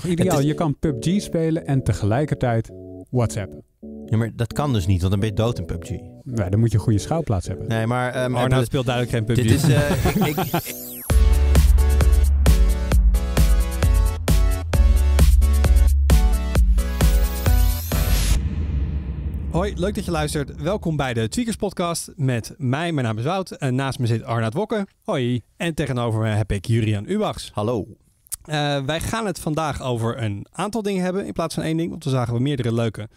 toch ideaal? Je kan PUBG spelen en tegelijkertijd WhatsAppen. Ja, maar dat kan dus niet, want dan ben je dood in PUBG. Nee, nou, dan moet je een goede schouwplaats hebben. Nee, maar... Um, Arnoud speelt duidelijk geen PUBG. Dit is... Eh, ik, ik, Hoi, leuk dat je luistert. Welkom bij de Tweakers Podcast met mij. Mijn naam is Wout en naast me zit Arnaud Wokke. Hoi. En tegenover me heb ik Jurian Ubachs. Hallo. Eh, wij gaan het vandaag over een aantal dingen hebben in plaats van één ding, want dan zagen we meerdere leuke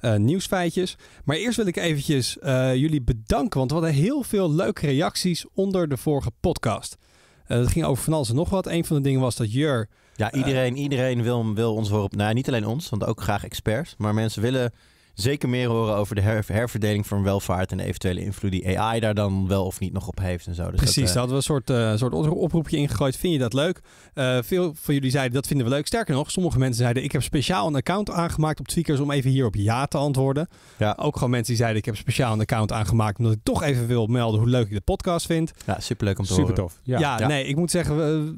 eh, nieuwsfeitjes. Maar eerst wil ik eventjes eh, jullie bedanken, want we hadden heel veel leuke reacties onder de vorige podcast. Het ging over van alles en nog wat. Een van de dingen was dat Jur... Ja, iedereen, iedereen wil, wil ons horen. Nou, niet alleen ons, want ook graag experts. Maar mensen willen zeker meer horen over de herverdeling van welvaart en eventuele invloed die AI daar dan wel of niet nog op heeft en zo. Dus Precies, dat, eh, hadden we een soort, eh, soort oproepje ingegooid. Vind je dat leuk? Eh, veel van jullie zeiden dat vinden we leuk. Sterker nog, sommige mensen zeiden ik heb speciaal een account aangemaakt op Tweakers om even hierop ja te antwoorden. Ja. Ook gewoon mensen die zeiden ik heb speciaal een account aangemaakt omdat ik toch even wil melden hoe leuk ik de podcast vind. Ja, superleuk om te horen. Super tof. ja. nee, ik moet zeggen,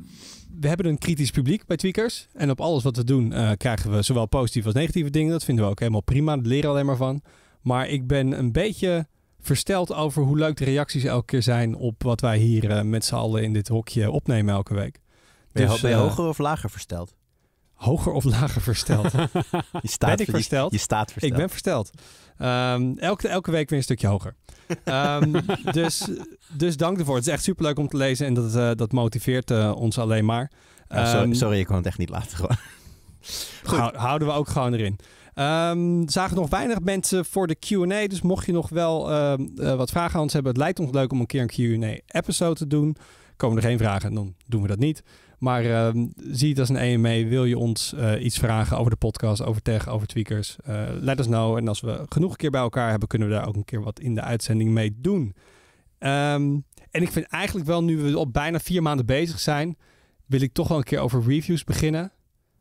we hebben een kritisch publiek bij Tweakers. En op alles wat we doen eh, krijgen we zowel positieve als negatieve dingen. Dat vinden we ook helemaal prima. Dat leren alleen maar van. Maar ik ben een beetje versteld over hoe leuk de reacties elke keer zijn op wat wij hier eh, met z'n allen in dit hokje opnemen elke week. dus, ben je eh, hoger of lager versteld? hoger of lager versteld? je staat, ben ik versteld? Je, staat versteld. Ik ben versteld. Ehm, elke, elke week weer een stukje hoger. Ehm, dus, dus dank ervoor. Het is echt superleuk om te lezen en dat, eh, dat motiveert eh, ons alleen maar. Ehm, sorry, ik kon het echt niet laten. Gewoon. Goed. houden we ook gewoon erin. Um, zagen nog weinig mensen voor de QA. Dus mocht je nog wel eh, wat vragen aan ons hebben, het lijkt ons leuk om een keer een QA-episode te doen. Komen er geen vragen, dan doen we dat niet. Maar uh, zie het als een EME. E. Wil je ons eh, iets vragen over de podcast, over tech, over tweakers? Uh, let us know. En als we genoeg keer bij elkaar hebben, kunnen we daar ook een keer wat in de uitzending mee doen. Ehm, en ik vind eigenlijk wel, nu we al bijna vier maanden bezig zijn, wil ik toch wel een keer over reviews beginnen.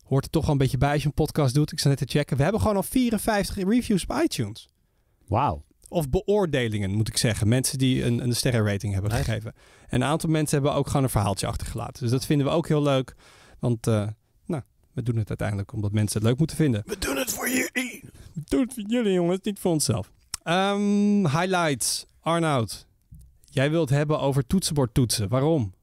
Hoort er toch wel een beetje bij als je een podcast doet. Ik zat net te checken. We hebben gewoon al 54 reviews op iTunes. Wauw. Of beoordelingen, moet ik zeggen. Mensen die een, een sterrenrating hebben gegeven. En een aantal mensen hebben ook gewoon een verhaaltje achtergelaten. Dus dat vinden we ook heel leuk. Want eh, nou, we doen het uiteindelijk omdat mensen het leuk moeten vinden. We doen het voor jullie. We doen het voor jullie, jongens. Niet voor onszelf. Ehm, highlights. Arnoud, jij wilt hebben over toetsenbord toetsen. Waarom?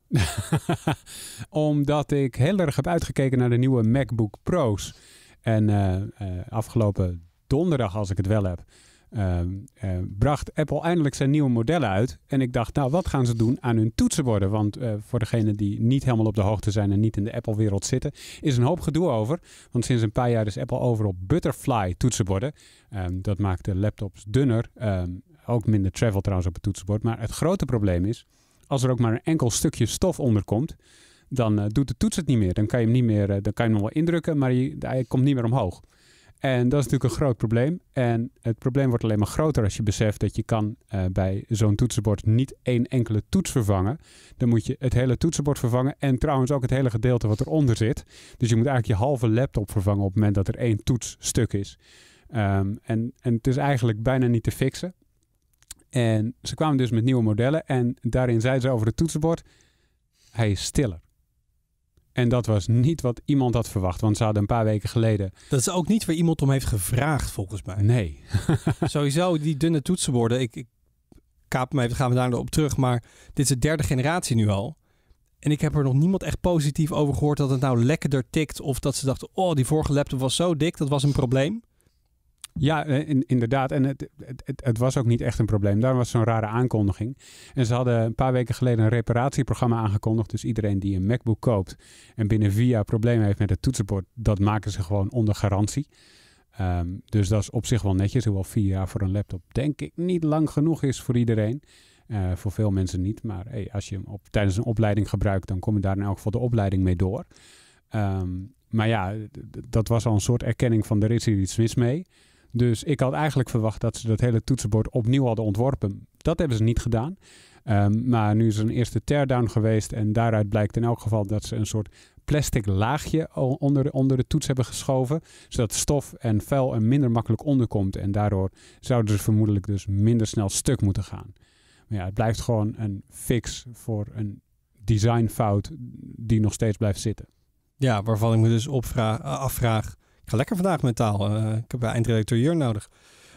Omdat ik heel erg heb uitgekeken naar de nieuwe MacBook Pro's. En eh, eh, afgelopen donderdag, als ik het wel heb, Ehm, eh, bracht Apple eindelijk zijn nieuwe modellen uit. En ik dacht, nou, wat gaan ze doen aan hun toetsenborden? Want eh, voor degenen die niet helemaal op de hoogte zijn en niet in de Apple-wereld zitten, is een hoop gedoe over. Want sinds een paar jaar is Apple over op butterfly toetsenborden. Ehm, dat maakt de laptops dunner. Ehm, ook minder travel trouwens op het toetsenbord. Maar het grote probleem is, als er ook maar een enkel stukje stof onderkomt, komt, dan eh, doet de toets het niet meer. Dan kan je hem niet meer, dan kan je hem wel indrukken, maar hij komt niet meer omhoog. En dat is natuurlijk een groot probleem. En het probleem wordt alleen maar groter als je beseft dat je kan eh, bij zo'n toetsenbord niet één enkele toets vervangen. Dan moet je het hele toetsenbord vervangen en trouwens ook het hele gedeelte wat eronder zit. Dus je moet eigenlijk je halve laptop vervangen op het moment dat er één toets stuk is. Ehm, en, en het is eigenlijk bijna niet te fixen. En ze kwamen dus met nieuwe modellen en daarin zeiden ze over het toetsenbord, hij is stiller. En dat was niet wat iemand had verwacht, want ze hadden een paar weken geleden. Dat is ook niet waar iemand om heeft gevraagd, volgens mij. Nee. Sowieso, die dunne toetsenborden. Ik, ik kaap me even, gaan we daar nog op terug. Maar dit is de derde generatie nu al. En ik heb er nog niemand echt positief over gehoord dat het nou lekkerder tikt. Of dat ze dachten, oh, die vorige laptop was zo dik, dat was een probleem. Ja, eh, inderdaad. En het, het, het, was ook niet echt een probleem. Daar was zo'n rare aankondiging. En ze hadden een paar weken geleden een reparatieprogramma aangekondigd. Dus iedereen die een MacBook koopt en binnen VIA problemen heeft met het toetsenbord, dat maken ze gewoon onder garantie. Ehm, dus dat is op zich wel netjes. Hoewel vier jaar voor een laptop denk ik niet lang genoeg is voor iedereen. Eh, voor veel mensen niet. Maar hey, als je hem op, tijdens een opleiding gebruikt, dan kom je daar in elk geval de opleiding mee door. Ehm, maar ja, dat was al een soort erkenning van er is hier iets mis mee. Dus ik had eigenlijk verwacht dat ze dat hele toetsenbord opnieuw hadden ontworpen. Dat hebben ze niet gedaan. Ehm, maar nu is er een eerste teardown geweest. En daaruit blijkt in elk geval dat ze een soort plastic laagje onder de, onder de toets hebben geschoven. Zodat stof en vuil er minder makkelijk onderkomt. En daardoor zouden ze vermoedelijk dus minder snel stuk moeten gaan. Maar ja, het blijft gewoon een fix voor een designfout die nog steeds blijft zitten. Ja, waarvan ik me dus afvraag ik ga lekker vandaag mentaal. Uh, eh, ik heb een eindredacteur nodig.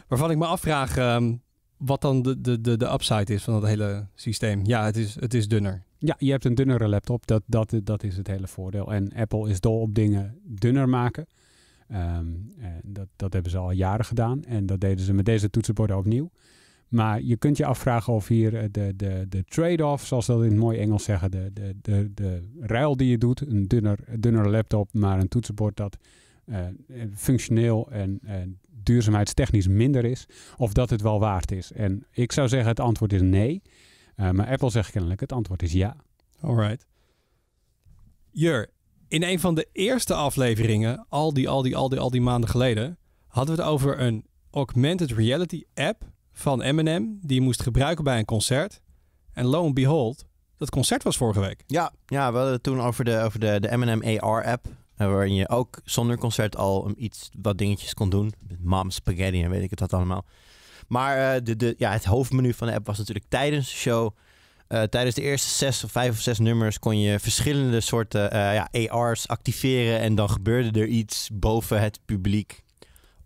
Waarvan ik me afvraag ehm, wat dan de, de, de, de upside is van dat hele systeem. Ja, het is, het is dunner. Ja, je hebt een dunnere laptop. Dat, dat, dat is het hele voordeel. En Apple is dol op dingen dunner maken. Ehm, eh, dat, dat hebben ze al jaren gedaan. En dat deden ze met deze toetsenborden opnieuw. Maar je kunt je afvragen of hier eh, de, de, de trade-off, zoals dat in het mooi Engels zeggen, de, de, de, de ruil die je doet, een dunner, dunner laptop, maar een toetsenbord dat eh, eh, functioneel en, duurzaamheidstechnisch minder is, of dat het wel waard is. En ik zou zeggen het antwoord is nee. Eh, maar Apple zegt kennelijk het antwoord is ja. Alright. Jur, in een van de eerste afleveringen, al die, al die, al die, al die maanden geleden, hadden we het over een augmented reality app van Eminem die je moest gebruiken bij een concert. En lo and behold, dat concert was vorige week. Ja, ja we hadden het toen over de, over de, de Eminem AR app. Eh, waarin je ook zonder concert al iets wat dingetjes kon doen. Met mam, spaghetti en weet ik het wat allemaal. Maar eh, de, de, ja, het hoofdmenu van de app was natuurlijk tijdens de show. Eh, tijdens de eerste zes of vijf of zes nummers kon je verschillende soorten uh, ja, AR's activeren. En dan gebeurde er iets boven het publiek.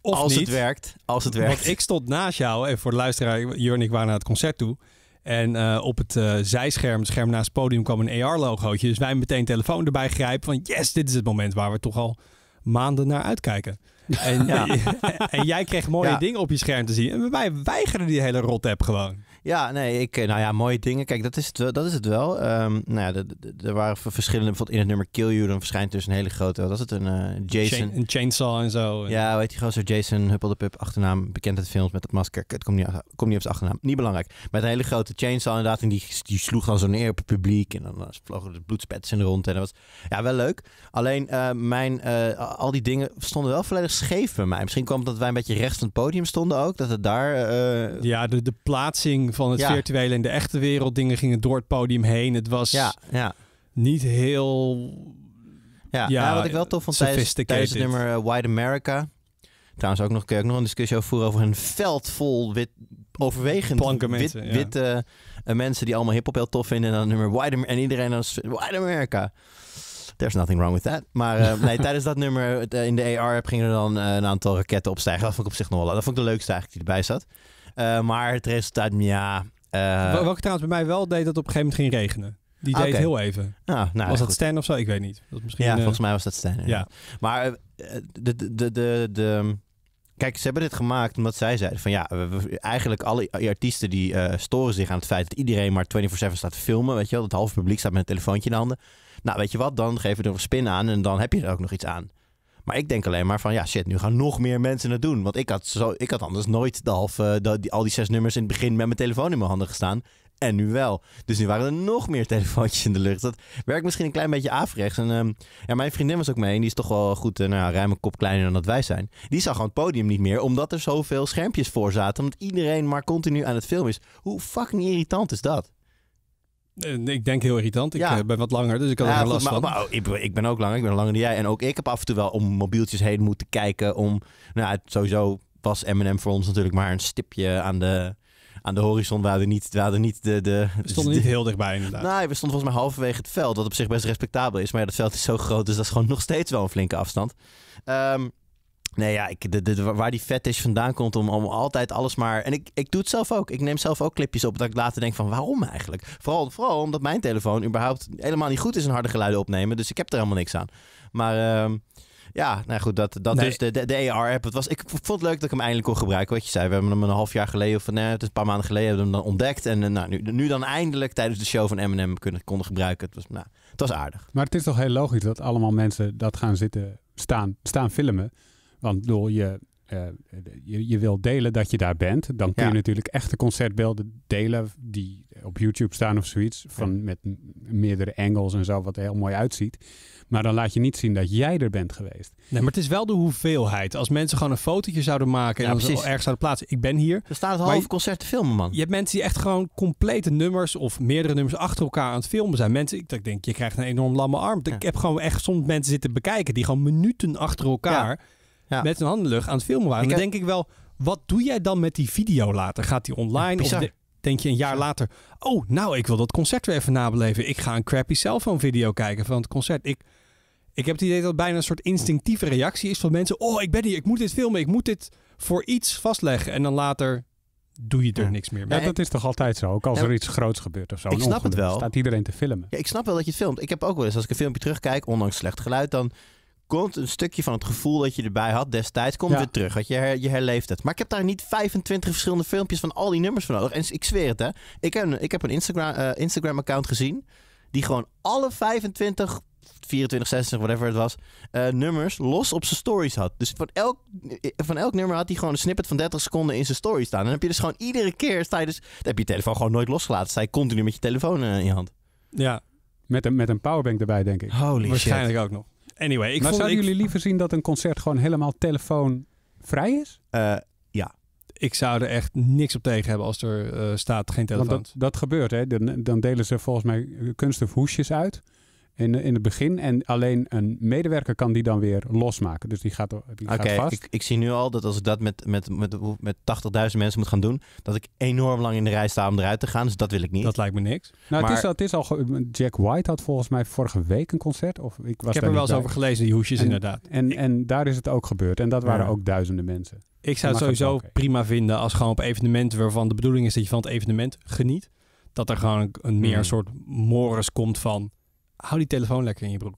Of als het werkt. Als het werkt. Want ik stond naast jou. En voor de luisteraar, en ik waren naar het concert toe. En eh, op het eh, zijscherm, het scherm naast het podium, kwam een AR-logootje. Dus wij meteen telefoon erbij grijpen van yes, dit is het moment waar we toch al maanden naar uitkijken. En, en jij kreeg mooie dingen op je scherm te zien. En wij weigerden die hele rot-app gewoon. Ja, nee, ik, eh, nou ja, mooie dingen. Kijk, dat is het wel. Dat is het wel. Ehm, nou ja, er waren verschillende, bijvoorbeeld in het nummer Kill You, dan verschijnt dus een hele grote, dat is het, een eh, Jason. een chainsaw en zo. Eh. Ja, weet je, zo Jason Huppeldepup de achternaam, bekend uit films met dat masker. Het komt niet, komt niet op zijn achternaam, niet belangrijk. Met een hele grote chainsaw inderdaad, en die, die sloeg dan zo eer op het publiek en dan vlogen de bloedspetsen rond en dat was, ja, wel leuk. Alleen, mijn, al die dingen stonden wel volledig scheef bij mij. Misschien kwam dat wij een beetje rechts van het podium stonden ook, dat het daar... ja, de, de plaatsing van het virtuele en de echte wereld. Dingen gingen door het podium heen. Het was ja, ja. niet heel. Ja, nou, wat ik wel tof vond tijdens, tijdens het nummer eh, Wide White America. Trouwens, ook nog, nog een discussie over voeren over een veld vol wit, overwegend witte eh, mensen die allemaal hip-hop heel tof vinden. En dan nummer White En iedereen als Wide America. There's nothing wrong with that. Maar eh, nee, tijdens dat nummer in de AR-app gingen er dan een aantal raketten opstijgen. Dat vond ik op zich nog wel. Dat vond ik de leukste eigenlijk die erbij zat. Eh, maar het resultaat, ja... Eh, wat Welke trouwens bij mij wel deed dat op een gegeven moment ging regenen. Die deed heel even. Ah, nou, was dat Stan of zo? Ik weet niet. Dat misschien, ja, eh, volgens mij was dat Stan. Ja. Maar de, de, de, de, Kijk, ze hebben dit gemaakt omdat zij zeiden van ja, eigenlijk alle artiesten die storen zich aan het feit dat iedereen maar 24/7 staat te filmen, weet je wel, dat halve publiek staat met een telefoontje in de handen. Nou, weet je wat, dan geven we er een spin aan en dan heb je er ook nog iets aan. Maar ik denk alleen maar van, ja shit, nu gaan nog meer mensen het doen. Want ik had, zo, ik had anders nooit de halve eh, die, al die zes nummers in het begin met mijn telefoon in mijn handen gestaan. En nu wel. Dus nu waren er nog meer telefoontjes in de lucht. Dat werkt misschien een klein beetje averechts. En ehm, ja, mijn vriendin was ook mee. En die is toch wel goed, eh, nou, ruim een kop kleiner dan dat wij zijn. Die zag gewoon het podium niet meer. Omdat er zoveel schermpjes voor zaten. Omdat iedereen maar continu aan het filmen is. Hoe fucking irritant is dat? Eh, ik denk heel irritant. Ik eh, ben wat langer, dus ik had ja, er last van. Maar, oh, ik, ik, ben ook langer. Ik ben langer dan jij. En ook ik heb af en toe wel om mobieltjes heen moeten kijken. Om, nou, sowieso was M&M voor ons natuurlijk maar een stipje aan de, aan de horizon. waar we niet, waren niet de, de... We stonden niet heel dichtbij inderdaad. Nee, we stonden volgens mij halverwege het veld. Wat op zich best respectabel is. Maar ja, dat veld is zo groot, dus dat is gewoon nog steeds wel een flinke afstand. Um, Nee, ja, ik, waar die fetish vandaan komt om, om altijd alles maar... En ik, ik doe het zelf ook. Ik neem zelf ook clipjes op dat ik later denk van waarom eigenlijk? Vooral, vooral omdat mijn telefoon überhaupt helemaal niet goed is in harde geluiden opnemen. Dus ik heb er helemaal niks aan. Maar ehm, ja, nou goed, dat, dat dus de, de, AR-app. Het was, ik vond het leuk dat ik hem eindelijk kon gebruiken. Wat je zei, we hebben hem een half jaar geleden of nee, een paar maanden geleden hebben we hem dan ontdekt. En eh, nou, nu, nu dan eindelijk tijdens de show van Eminem konden gebruiken. Het was, nou, het was aardig. Maar het is toch heel logisch dat allemaal mensen dat gaan zitten staan, staan filmen. Want door je, uh, je, wil delen dat je daar bent. Dan kun je natuurlijk echte concertbeelden delen die op YouTube staan of zoiets. Van met meerdere angles en zo, wat er heel mooi uitziet. Maar dan laat je niet zien dat jij er bent geweest. Nee, maar het is wel de hoeveelheid. Als mensen gewoon een fotootje zouden maken en ja, ergens zouden plaatsen. Ik ben hier. Er staat een halve concert te filmen, man. Je hebt mensen die echt gewoon complete nummers of meerdere nummers achter elkaar aan het filmen zijn. Mensen, ik, denk, je krijgt een enorm lamme arm. Ik heb gewoon echt soms mensen zitten bekijken die gewoon minuten achter elkaar met een handen lucht aan het filmen waren. Ik dan denk ik wel, wat doe jij dan met die video later? Gaat die online? of de, denk je een jaar later, oh, nou, ik wil dat concert weer even nabeleven. Ik ga een crappy cellphone video kijken van het concert. Ik, ik heb het idee dat het bijna een soort instinctieve reactie is van mensen. Oh, ik ben hier, ik moet dit filmen, ik moet dit voor iets vastleggen. En dan later doe je er niks meer mee. Ja, dat is toch altijd zo? Ook als er iets groots gebeurt of zo. Ik snap het wel. Staat iedereen te filmen. Ja, ik snap wel dat je het filmt. Ik heb ook wel eens, als ik een filmpje terugkijk, ondanks slecht geluid, dan komt een stukje van het gevoel dat je erbij had destijds, komt weer terug. dat je, je herleeft het. Maar ik heb daar niet 25 verschillende filmpjes van al die nummers voor nodig. En ik zweer het, hè. Ik heb, ik heb een Instagram, eh, Instagram account gezien die gewoon alle 25 24, 60, whatever het was, eh, nummers los op zijn stories had. Dus van elk, eh, van elk nummer had hij gewoon een snippet van 30 seconden in zijn story staan. En dan heb je dus gewoon iedere keer, sta dus, dan heb je je telefoon gewoon nooit losgelaten. Sta je continu met je telefoon in je hand. Ja, met een, met een powerbank erbij, denk ik. Holy Waarschijnlijk ook nog ik maar zouden jullie liever zien dat een concert gewoon helemaal telefoonvrij is? Eh, ja. Ik zou er echt niks op tegen hebben als er eh, staat geen telefoon. Dat, gebeurt, hè? Dan, dan, delen ze volgens mij kunststof hoesjes uit in, in het begin. En alleen een medewerker kan die dan weer losmaken. Dus die gaat, die gaat vast. Ik, ik zie nu al dat als ik dat met, met, met, met 80.000 mensen moet gaan doen, dat ik enorm lang in de rij sta om eruit te gaan. Dus dat wil ik niet. Dat lijkt me niks. Nou, het, is, het is al. Jack White had volgens mij vorige week een concert. Of ik, was ik heb er wel eens over gelezen, die hoesjes inderdaad. En, en daar is het ook gebeurd. En dat waren ook duizenden mensen. Ik zou het sowieso prima vinden als gewoon op evenementen waarvan de bedoeling is dat je van het evenement geniet. Dat er gewoon een meer een mhm. soort mores komt van hou die telefoon lekker in je broek.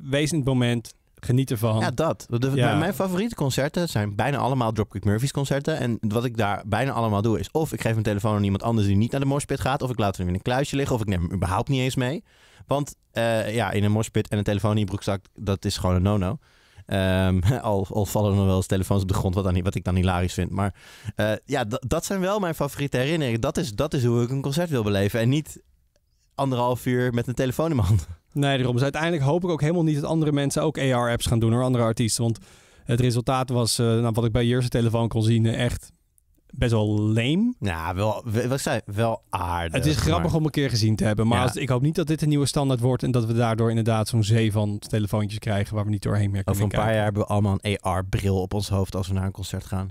wees in het moment. Geniet ervan. Ja, dat. De, Mijn favoriete concerten zijn bijna allemaal Dropkick Murphys concerten. En wat ik daar bijna allemaal doe is... of ik geef mijn telefoon aan iemand anders die niet naar de morspit gaat... of ik laat hem in een kluisje liggen... of ik neem hem überhaupt niet eens mee. Want eh, ja, in een morspit en een telefoon in je broekzak... dat is gewoon een no-no. Ehm, al, vallen er nog wel eens telefoons op de grond, wat, dan, wat ik dan hilarisch vind. Maar eh, ja, dat zijn wel mijn favoriete herinneringen. Dat is, dat is hoe ik een concert wil beleven. En niet anderhalf uur met een telefoon in mijn hand. Nee, daarom. Dus uiteindelijk hoop ik ook helemaal niet dat andere mensen ook AR-apps gaan doen, hoor, andere artiesten. Want het resultaat was, eh, nou, wat ik bij Jurse telefoon kon zien, eh, echt best wel lame. Ja, wel, wat zei, wel aardig. Het is grappig om een keer gezien te hebben. Maar ik hoop niet dat dit een nieuwe standaard wordt en dat we daardoor inderdaad zo'n zee van telefoontjes krijgen waar we niet doorheen meer kunnen Over een paar jaar hebben we allemaal een AR-bril op ons hoofd als we naar een concert gaan.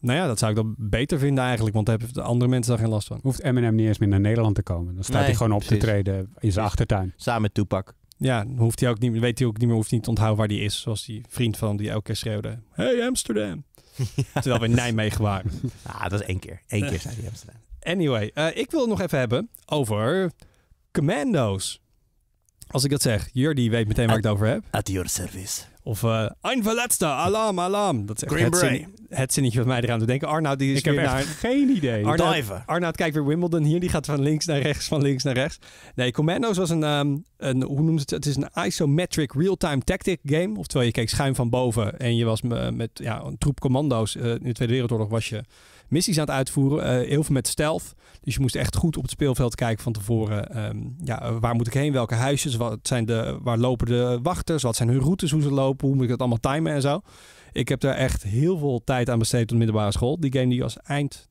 Nou ja, dat zou ik dan beter vinden eigenlijk, want daar hebben andere mensen daar geen last van. Hoeft Eminem niet eens meer naar Nederland te komen. Dan staat hij gewoon op te treden in zijn achtertuin. Samen Toepak. Ja, hoeft hij ook niet, weet hij ook niet meer, hoeft niet te onthouden waar die is. Zoals die vriend van die elke keer schreeuwde, hey Amsterdam. Terwijl we in Nijmegen waren. Ah, dat is één keer. Eén keer zijn die Amsterdam. Anyway, eh, ik wil het nog even hebben over commando's. Als ik dat zeg, Jordi weet meteen waar ik het over heb. At your service. Of uh, eh, Ein alarm, alarm. Dat is het, het, zinnetje wat mij eraan doet denken. Arnoud die is Ik weer heb naar... geen idee. Arnoud, kijkt weer Wimbledon hier. Die gaat van links naar rechts, van links naar rechts. Nee, Commandos was een, ehm, een hoe noemt het? Het is een isometric real-time tactic game. Oftewel, je keek schuin van boven en je was eh, met ja, een troep commando's. Eh, in de Tweede Wereldoorlog was je missies aan het uitvoeren. Eh, heel veel met stealth. Dus je moest echt goed op het speelveld kijken van tevoren. Ehm, ja, waar moet ik heen? Welke huisjes? Wat zijn de, waar lopen de wachters? Wat zijn hun routes? Hoe ze lopen? Hoe moet ik dat allemaal timen en zo? Ik heb daar echt heel veel tijd aan besteed op de middelbare school. Die game die was eind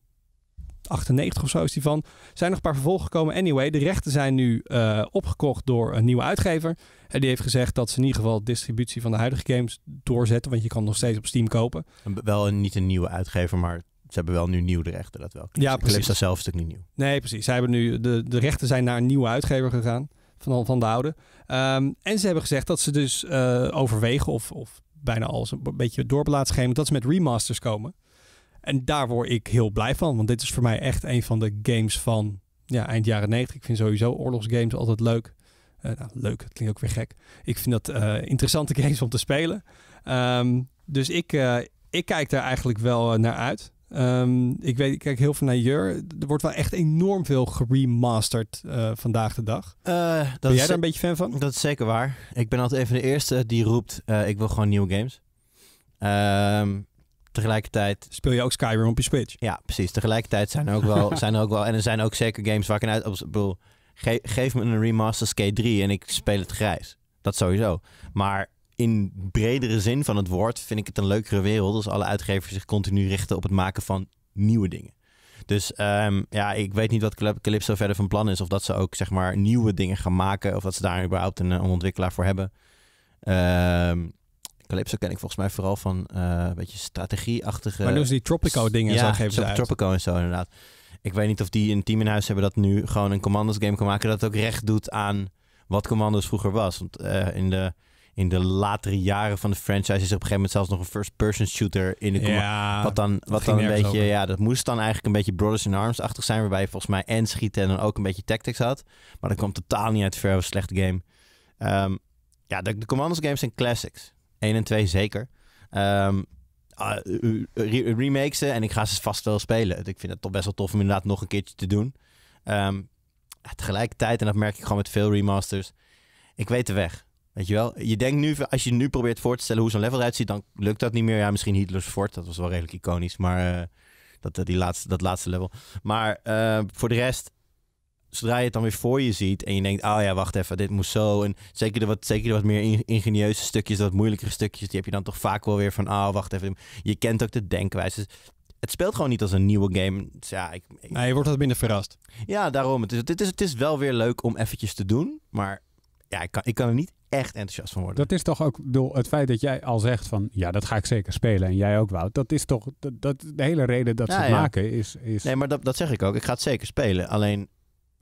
98 of zo is die van. Zijn nog een paar vervolgen gekomen. Anyway, de rechten zijn nu eh, opgekocht door een nieuwe uitgever. En die heeft gezegd dat ze in ieder geval distributie van de huidige games doorzetten. Want je kan nog steeds op Steam kopen. Wel niet een nieuwe uitgever, maar ze hebben wel nu nieuw de rechten, dat wel. Ja, precies. Dat zelf is natuurlijk niet nieuw. Nee, precies. Ze hebben nu, de, de rechten zijn naar een nieuwe uitgever gegaan van, van de oude. Ehm, en ze hebben gezegd dat ze dus eh, overwegen of, of bijna al een beetje doorbelaat dat ze met remasters komen. En daar word ik heel blij van, want dit is voor mij echt een van de games van ja, eind jaren 90. Ik vind sowieso oorlogsgames altijd leuk. Eh, nou, leuk, Dat klinkt ook weer gek. Ik vind dat eh, interessante games om te spelen. Ehm, dus ik, ik kijk daar eigenlijk wel naar uit. Ehm, ik, weet, kijk heel veel naar Jur. Er wordt wel echt enorm veel geremasterd eh, vandaag de dag. Uh, ben jij daar een beetje fan van? Dat is zeker waar. Ik ben altijd even de eerste die roept, eh, ik wil gewoon nieuwe games. Ehm, tegelijkertijd... Speel je ook Skyrim op je Switch? Ja, precies. Tegelijkertijd zijn er ook wel... zijn er ook wel en er zijn ook zeker games waar ik een uit... bedoel, geef me een remaster Skate 3 en ik speel het grijs. Dat sowieso. Maar in bredere zin van het woord vind ik het een leukere wereld als alle uitgevers zich continu richten op het maken van nieuwe dingen. Dus ehm, ja, ik weet niet wat Calypso verder van plan is. Of dat ze ook zeg maar nieuwe dingen gaan maken. Of dat ze daar überhaupt een, eh, ontwikkelaar voor hebben. Um, Calypso ken ik volgens mij vooral van uh, een beetje strategieachtige... Maar doen ze die Tropico-dingen ja, geven ze uit. Tropico en zo inderdaad. Ik weet niet of die een team in huis hebben dat nu gewoon een Commandos game kan maken. Dat ook recht doet aan wat Commandos vroeger was. Want eh, in de in de latere jaren van de franchise is er op een gegeven moment zelfs nog een first-person shooter in de ja, Wat dan, wat dan een beetje, ja, dat moest dan eigenlijk een beetje Brothers in Arms-achtig zijn, waarbij je volgens mij en schieten en dan ook een beetje tactics had. Maar dat komt totaal niet uit ver, slechte game. Ehm, ja, de, Commandos games zijn classics. 1 en 2 zeker. Um, ehm, ah, uh, remakes en ik ga ze vast wel spelen. Ik vind het toch best wel tof om inderdaad nog een keertje te doen. Ehm, tegelijkertijd, en dat merk ik gewoon met veel remasters, ik weet de weg. Weet je wel? Je denkt nu, als je nu probeert voor te stellen hoe zo'n level eruit ziet, dan lukt dat niet meer. Ja, misschien Hitler's Fort, dat was wel redelijk iconisch, maar eh, dat, eh, die laatste, dat laatste level. Maar eh, voor de rest, zodra je het dan weer voor je ziet en je denkt, oh ja, wacht even, dit moet zo. En zeker de wat, zeker de wat meer ingenieuze stukjes, wat moeilijkere stukjes, die heb je dan toch vaak wel weer van, oh wacht even. Je kent ook de denkwijze. het speelt gewoon niet als een nieuwe game. Dus ja, ik, je wordt wat minder verrast. Ja, daarom. Het is, het, is, het is wel weer leuk om eventjes te doen, maar ja, ik kan, ik kan er niet echt enthousiast van worden. Dat is toch ook, bedoel, het feit dat jij al zegt van, ja, dat ga ik zeker spelen en jij ook wel, Dat is toch, dat, dat de hele reden dat ze het maken is, is... Nee, maar dat, dat zeg ik ook. Ik ga het zeker spelen. Alleen,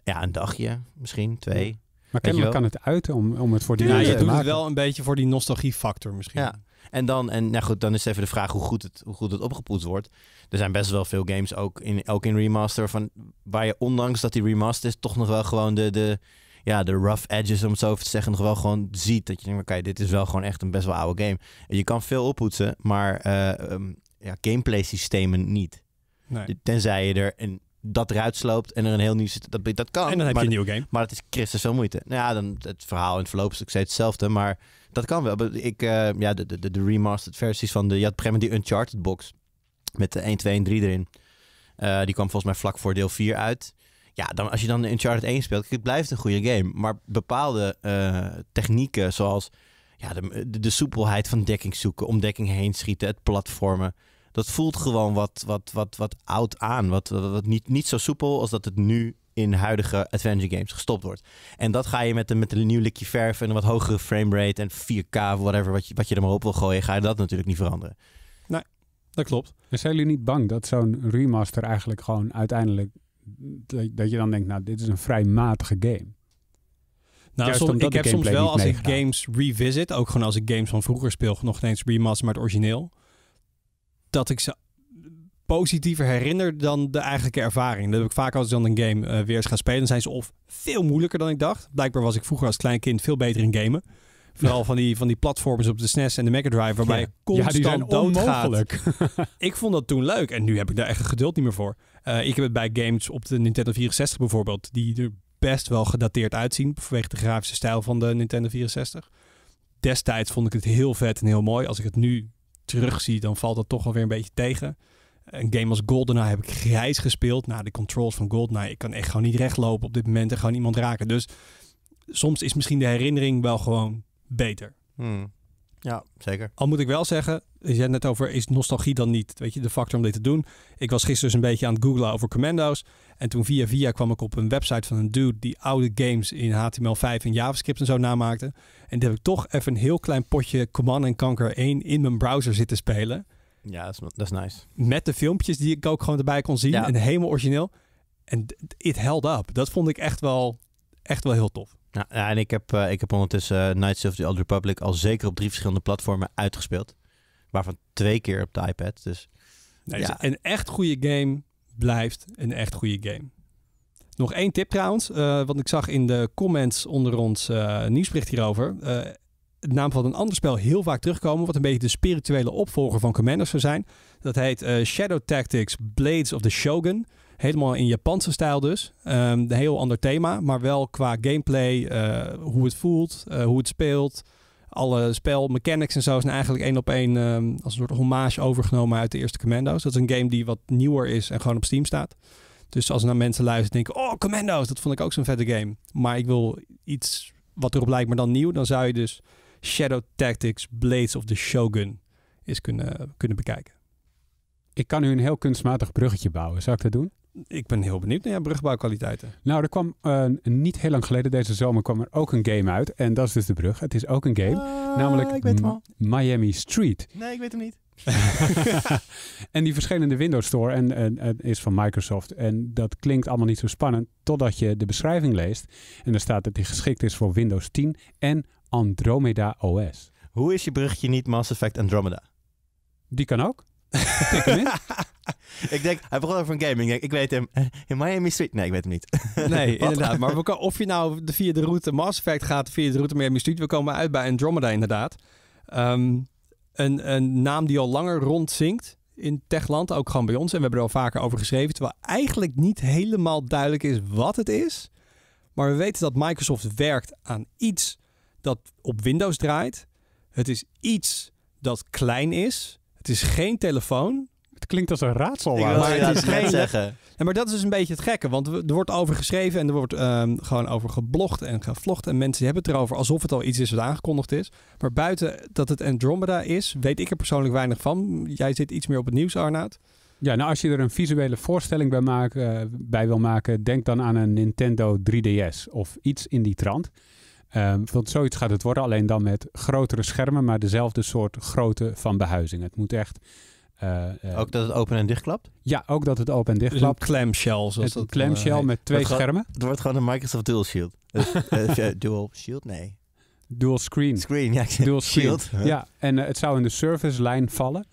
ja, een dagje misschien, twee. Maar kennelijk kan het uit om, om het voor die ja, je doet het wel een beetje voor die nostalgiefactor misschien. Ja. En dan, en nou goed, dan is even de vraag hoe goed het, hoe goed het opgepoetst wordt. Er zijn best wel veel games, ook in, ook in remaster, van, waar je ondanks dat die remaster is, toch nog wel gewoon de, de, ja, de rough edges, om het zo te zeggen, nog wel gewoon ziet. Dat je denkt, oké, dit is wel gewoon echt een best wel oude game. En je kan veel oppoetsen, maar eh, ehm, ja, gameplay systemen niet. Nee. Tenzij je er een dat eruit sloopt en er een heel nieuw zit. Dat, dat kan. En dan heb je een nieuwe game. Maar het is Christus veel moeite. Nou ja, dan, het verhaal in het verloop is ook steeds hetzelfde. Maar dat kan wel. Ik, uh, ja, de, de, de remastered versies van de... Je had die Uncharted box. Met de 1, 2 en 3 erin. Eh, die kwam volgens mij vlak voor deel 4 uit. Ja, dan, als je dan Uncharted 1 speelt, het blijft een goede game. Maar bepaalde eh, technieken zoals ja, de, de, soepelheid van dekking zoeken, om dekking heen schieten, het platformen. Dat voelt gewoon wat, wat, wat, wat oud aan. Wat, wat, niet, niet zo soepel als dat het nu in huidige adventure games gestopt wordt. En dat ga je met een, met nieuw likje verf en een wat hogere framerate en 4K of whatever, wat je, wat je er maar op wil gooien, ga je dat natuurlijk niet veranderen. Nee, dat klopt. En zijn jullie niet bang dat zo'n remaster eigenlijk gewoon uiteindelijk dat, dat je dan denkt, nou, dit is een vrij matige game. Nou, soms, ik heb soms wel als ik games revisit, ook gewoon als ik games van vroeger speel, nog eens remaster, maar het origineel, dat ik ze positiever herinner dan de eigenlijke ervaring. Dat heb ik vaak als ik dan een game eh, weer eens ga spelen, dan zijn ze of veel moeilijker dan ik dacht. Blijkbaar was ik vroeger als klein kind veel beter in gamen. Vooral van die, van die platforms op de SNES e en de Mega Drive, waarbij ja. je constant ja, doodgaat. ik vond dat toen leuk en nu heb ik daar echt geduld niet meer voor. Eh, ik heb het bij games op de Nintendo 64 bijvoorbeeld, die er best wel gedateerd uitzien vanwege de grafische stijl van de Nintendo 64. Destijds vond ik het heel vet en heel mooi. Als ik het nu terugzie, dan valt dat toch alweer een beetje tegen. Een game als GoldenEye heb ik grijs gespeeld. Nou, de controls van GoldenEye, ik kan echt gewoon niet recht lopen op dit moment en gewoon iemand raken. Dus soms is misschien de herinnering wel gewoon beter. Hmm. Ja, zeker. Al moet ik wel zeggen, je zei net over, is nostalgie dan niet weet je, de factor om dit te doen? Ik was gisteren dus een beetje aan het googlen over Commando's. En toen via via kwam ik op een website van een dude die oude games in HTML5 en JavaScript en zo namaakte. En toen heb ik toch even een heel klein potje Command Conquer 1 in mijn browser zitten spelen. Ja, dat is, dat is nice. Met de filmpjes die ik ook gewoon erbij kon zien. En helemaal origineel. En it held up. Dat vond ik echt wel, echt wel heel tof. Nou, ja, en ik heb, eh, ik heb ondertussen uh, Knights of the Old Republic al zeker op drie verschillende platformen uitgespeeld. Waarvan twee keer op de iPad. Dus, nee, dus ja. Een echt goede game blijft een echt goede game. Nog één tip trouwens, eh, want ik zag in de comments onder ons nieuwsbericht hierover. het naam van een ander spel heel vaak terugkomen, wat een beetje de spirituele opvolger van Commanders zou zijn. Dat heet Shadow Tactics Blades of the Shogun. Helemaal in Japanse stijl dus. Ehm, een heel ander thema, maar wel qua gameplay, eh, hoe het voelt, eh, hoe het speelt. Alle spelmechanics en zo zijn eigenlijk één op één ehm, als een soort hommage overgenomen uit de eerste Commando's. Dat is een game die wat nieuwer is en gewoon op Steam staat. Dus als er naar mensen luisteren denken, oh Commando's, dat vond ik ook zo'n vette game. Maar ik wil iets wat erop lijkt, maar dan nieuw. Dan zou je dus Shadow Tactics Blades of the Shogun eens kunnen, kunnen bekijken. Ik kan nu een heel kunstmatig bruggetje bouwen. Zou ik dat doen? ik ben heel benieuwd naar jouw brugbouwkwaliteiten. Nou, er kwam eh, niet heel lang geleden deze zomer kwam er ook een game uit. En dat is dus de brug. Het is ook een game. Ah, namelijk Miami Street. Nee, ik weet hem niet. en die verscheen in de Windows Store en, is van Microsoft. En dat klinkt allemaal niet zo spannend totdat je de beschrijving leest. En er staat dat die geschikt is voor Windows 10 en Andromeda OS. Hoe is je brugje niet Mass Effect Andromeda? Die kan ook. ik denk, hij begon over een gaming. Ik, weet hem. Eh, in Miami Street. Nee, ik weet hem niet. nee, inderdaad. Maar we, of je nou via de route Mass Effect gaat, via de route Miami Street, we komen uit bij Andromeda inderdaad. Ehm, een, een naam die al langer rondzinkt in techland, ook gewoon bij ons. En we hebben er al vaker over geschreven. Terwijl eigenlijk niet helemaal duidelijk is wat het is. Maar we weten dat Microsoft werkt aan iets dat op Windows draait. Het is iets dat klein is. Het is geen telefoon. Het klinkt als een raadsel. maar het is geen... zeggen. maar dat is dus een beetje het gekke. Want er wordt over geschreven en er wordt ehm, gewoon over geblogd en gevlogd. En mensen hebben het erover alsof het al iets is wat aangekondigd is. Maar buiten dat het Andromeda is, weet ik er persoonlijk weinig van. Jij zit iets meer op het nieuws, Arnaud. Ja, nou als je er een visuele voorstelling bij, maakt, eh, bij wil maken, denk dan aan een Nintendo 3DS of iets in die trant. Um, want zoiets gaat het worden, alleen dan met grotere schermen, maar dezelfde soort grootte van behuizing. Het moet echt. Eh, eh, ook dat het open en dicht klapt? Ja, ook dat het open en dicht klapt. Dus een clamshell. Zoals het dat eh, clamshell met twee schermen. Het wordt gewoon een Microsoft Dual Shield. dual Shield? Nee. Dual Screen. Screen, ja. Dual Shield. Ja, en het zou in de service lijn vallen.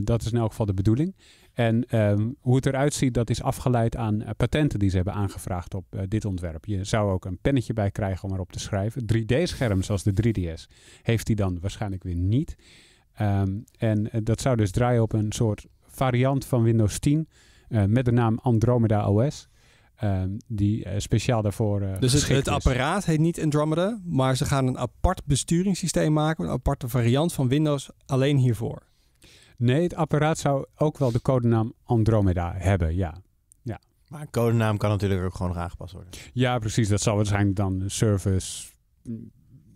dat is in elk geval de bedoeling. En ehm, hoe het eruit ziet, dat is afgeleid aan eh, patenten die ze hebben aangevraagd op eh, dit ontwerp. Je zou ook een pennetje bij krijgen om erop te schrijven. 3D-scherm zoals de 3DS heeft hij dan waarschijnlijk weer niet. Ehm, en eh, dat zou dus draaien op een soort variant van Windows 10 met de naam Andromeda OS. Ehm, die speciaal daarvoor. Uh, dus het apparaat heet niet Andromeda, maar ze gaan een apart besturingssysteem maken, een aparte variant van Windows alleen hiervoor. Nee, het apparaat zou ook wel de codenaam Andromeda hebben, ja. ja. Maar een codenaam kan natuurlijk ook gewoon nog aangepast worden. Ja, precies. Dat zal waarschijnlijk dan Service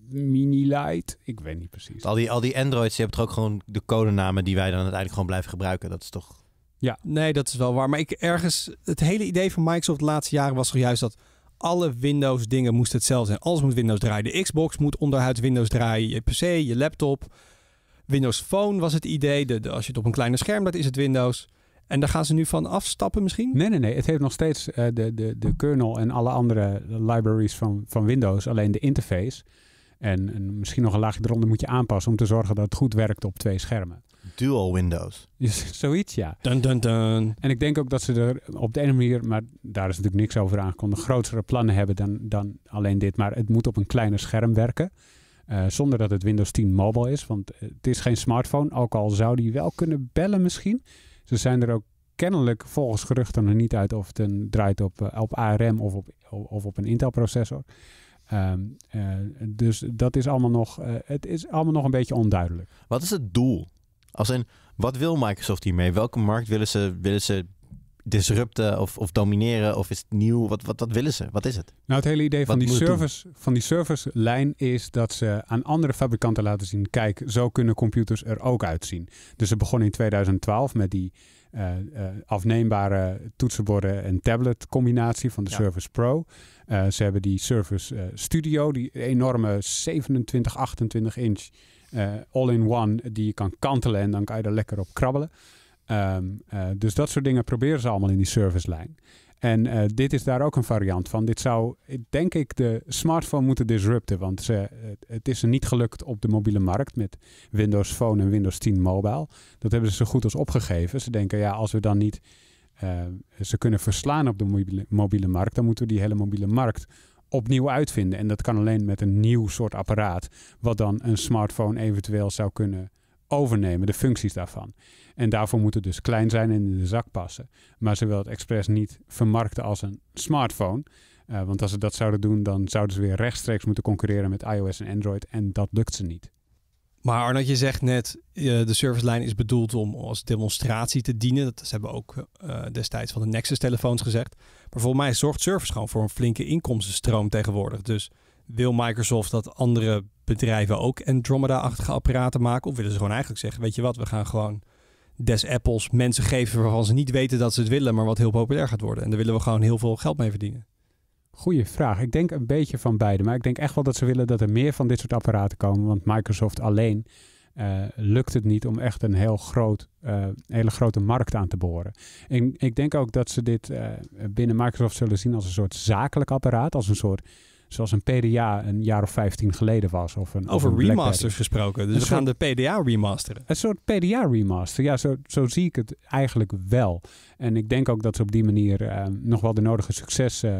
Mini-Light. Ik weet niet precies. Al die, al die Androids, je hebt toch ook gewoon de codenamen die wij dan uiteindelijk gewoon blijven gebruiken. Dat is toch... Ja, nee, dat is wel waar. Maar ik ergens, het hele idee van Microsoft de laatste jaren was toch juist dat alle Windows dingen moesten hetzelfde zijn. Alles moet Windows draaien. De Xbox moet onderhuid Windows draaien. Je PC, je laptop. Windows Phone was het idee. De, als je het op een kleiner scherm, dat is het Windows. En daar gaan ze nu van afstappen misschien? Nee, nee, nee. Het heeft nog steeds eh, de, de, de kernel en alle andere libraries van, van Windows. Alleen de interface. En, misschien nog een laagje eronder moet je aanpassen om te zorgen dat het goed werkt op twee schermen. Dual Windows. Zoiets, ja. Dun, dun, dun. En ik denk ook dat ze er op de ene manier, maar daar is natuurlijk niks over aangekondigd, grotere plannen hebben dan, dan alleen dit. Maar het moet op een kleiner scherm werken. Eh, zonder dat het Windows 10 mobile is, want eh, het is geen smartphone. Ook al zou die wel kunnen bellen misschien. Ze zijn er ook kennelijk volgens geruchten er niet uit of het een, draait op, eh, op ARM of op, of op een Intel processor. Ehm, dus dat is allemaal nog, het is allemaal nog een beetje onduidelijk. Wat is het doel? Als in, wat wil Microsoft hiermee? Welke markt willen ze, willen ze disrupten of, of domineren? Of is het nieuw? Wat, wat, wat willen ze? Wat is het? Nou, het hele idee van die, service, van die service-lijn is dat ze aan andere fabrikanten laten zien... kijk, zo kunnen computers er ook uitzien. Dus ze begonnen in 2012 met die eh, eh, afneembare toetsenborden en tablet combinatie van de Surface Pro. Eh, ze hebben die Surface Studio, die enorme 27, 28 inch all-in-one... die je kan kantelen en dan kan je er lekker op krabbelen. Ehm, eh, dus dat soort dingen proberen ze allemaal in die servicelijn. En eh, dit is daar ook een variant van. Dit zou, denk ik, de smartphone moeten disrupten. Want ze, eh, het is er niet gelukt op de mobiele markt met Windows Phone en Windows 10 Mobile. Dat hebben ze zo goed als opgegeven. Ze denken, ja, als we dan niet ze kunnen verslaan op de mobiele, mobiele markt, dan moeten we die hele mobiele markt opnieuw uitvinden. En dat kan alleen met een nieuw soort apparaat, wat dan een smartphone eventueel zou kunnen overnemen, de functies daarvan. En daarvoor moet het dus klein zijn en in de zak passen. Maar ze wil het expres niet vermarkten als een smartphone. Eh, want als ze dat zouden doen, dan zouden ze weer rechtstreeks moeten concurreren met iOS en Android. En dat lukt ze niet. Maar Arnold, je zegt net, eh, de servicelijn is bedoeld om als demonstratie te dienen. Dat ze hebben ook eh, destijds van de Nexus-telefoons gezegd. Maar volgens mij zorgt service gewoon voor een flinke inkomstenstroom tegenwoordig. Dus wil Microsoft dat andere bedrijven ook Andromeda-achtige apparaten maken? Of willen ze gewoon eigenlijk zeggen, weet je wat, we gaan gewoon des apples mensen geven waarvan ze niet weten dat ze het willen, maar wat heel populair gaat worden. En daar willen we gewoon heel veel geld mee verdienen. Goeie vraag. Ik denk een beetje van beide. Maar ik denk echt wel dat ze willen dat er meer van dit soort apparaten komen. Want Microsoft alleen eh, lukt het niet om echt een heel groot, eh, hele grote markt aan te boren. En ik denk ook dat ze dit eh, binnen Microsoft zullen zien als een soort zakelijk apparaat. Als een soort zoals een PDA een jaar of 15 geleden was. Of een, Over remasters gesproken. Dus we gaan de PDA remasteren. Een soort PDA remaster. Ja, zo, zo zie ik het eigenlijk wel. En ik denk ook dat ze op die manier eh, nog wel de nodige succes eh,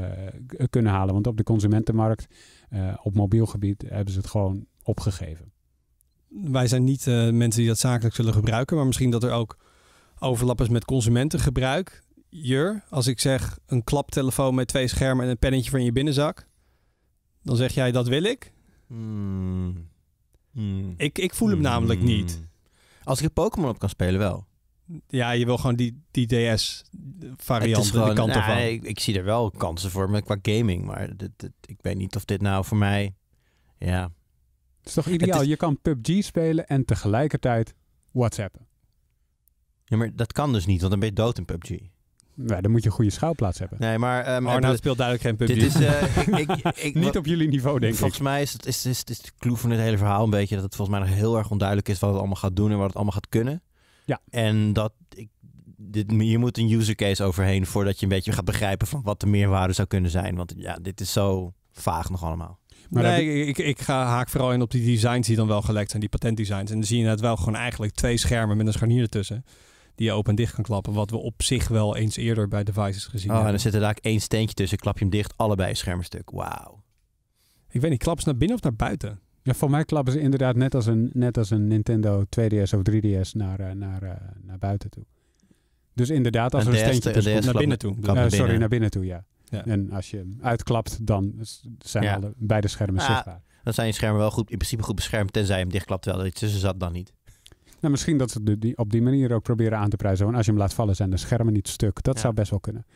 kunnen halen. Want op de consumentenmarkt, eh, op mobiel gebied, hebben ze het gewoon opgegeven. Wij zijn niet mensen die dat zakelijk zullen gebruiken. Maar misschien dat er ook overlappers met consumentengebruik. Jur, als ik zeg een klaptelefoon met twee schermen en een pennetje van je binnenzak dan zeg jij, dat wil ik. Hmm. Hmm. Ik, ik voel hem namelijk hmm. niet. Als ik Pokémon op kan spelen, wel. Ja, je wil gewoon die, die DS-variant de kant van. Ik, zie er wel kansen voor me qua gaming, maar dit, ik weet niet of dit nou voor mij... Ja. Het is toch ideaal? Je kan PUBG spelen en tegelijkertijd WhatsAppen. Ja, maar dat kan dus niet, want dan ben je dood in PUBG. Ja, dan moet je een goede schouwplaats hebben. Nee, maar um, Arnoud speelt duidelijk geen publiek. Dit is, eh, ik, ik, ik, Niet op jullie niveau, denk ik. Volgens mij is het, is, is, is de kloof van het hele verhaal een beetje... dat het volgens mij nog heel erg onduidelijk is... wat het allemaal gaat doen en wat het allemaal gaat kunnen. Ja. En dat... Ik, dit, je moet een user case overheen... voordat je een beetje gaat begrijpen van wat de meerwaarde zou kunnen zijn. Want ja, dit is zo vaag nog allemaal. Maar nee, ik, ik, ga haak vooral in op die designs die dan wel gelekt zijn, die patentdesigns. En dan zie je net wel gewoon eigenlijk twee schermen met een scharnier ertussen die je open en dicht kan klappen. Wat we op zich wel eens eerder bij devices gezien oh, hebben. En dan zit er daar één steentje tussen, klap je hem dicht, allebei schermstuk. Wauw. Ik weet niet, klappen ze naar binnen of naar buiten? Ja, voor mij klappen ze inderdaad net als een, net als een Nintendo 2DS of 3DS naar, eh, naar, eh, naar buiten toe. Dus inderdaad, als er een steentje tussen komt, eh, naar binnen toe. sorry, naar binnen toe, ja. En als je hem uitklapt, dan zijn alle, beide schermen zichtbaar. Dan zijn je schermen wel goed, in principe goed beschermd, tenzij je hem dichtklapt, wel er iets tussen zat dan niet. Nou, misschien dat ze die, op die manier ook proberen aan te prijzen. Want als je hem laat vallen, zijn de schermen niet stuk. Dat zou best wel kunnen.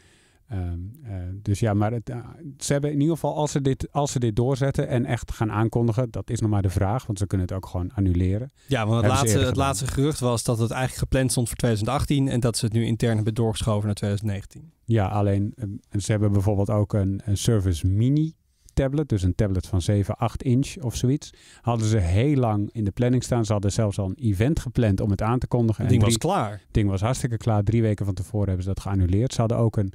Ehm, eh, dus ja, maar het, eh, ze hebben in ieder geval, als ze, dit, als ze dit doorzetten en echt gaan aankondigen, dat is nog maar de vraag, want ze kunnen het ook gewoon annuleren. Ja, want het, laatste, het laatste gerucht was dat het eigenlijk gepland stond voor 2018 en dat ze het nu intern hebben doorgeschoven naar 2019. Ja, alleen ehm, ze hebben bijvoorbeeld ook een, een Service Mini tablet, dus een tablet van 7, 8 inch of zoiets. Hadden ze heel lang in de planning staan. Ze hadden zelfs al een event gepland om het aan te kondigen. Het ding en was klaar. Het ding was hartstikke klaar. Drie weken van tevoren hebben ze dat geannuleerd. Ze hadden ook een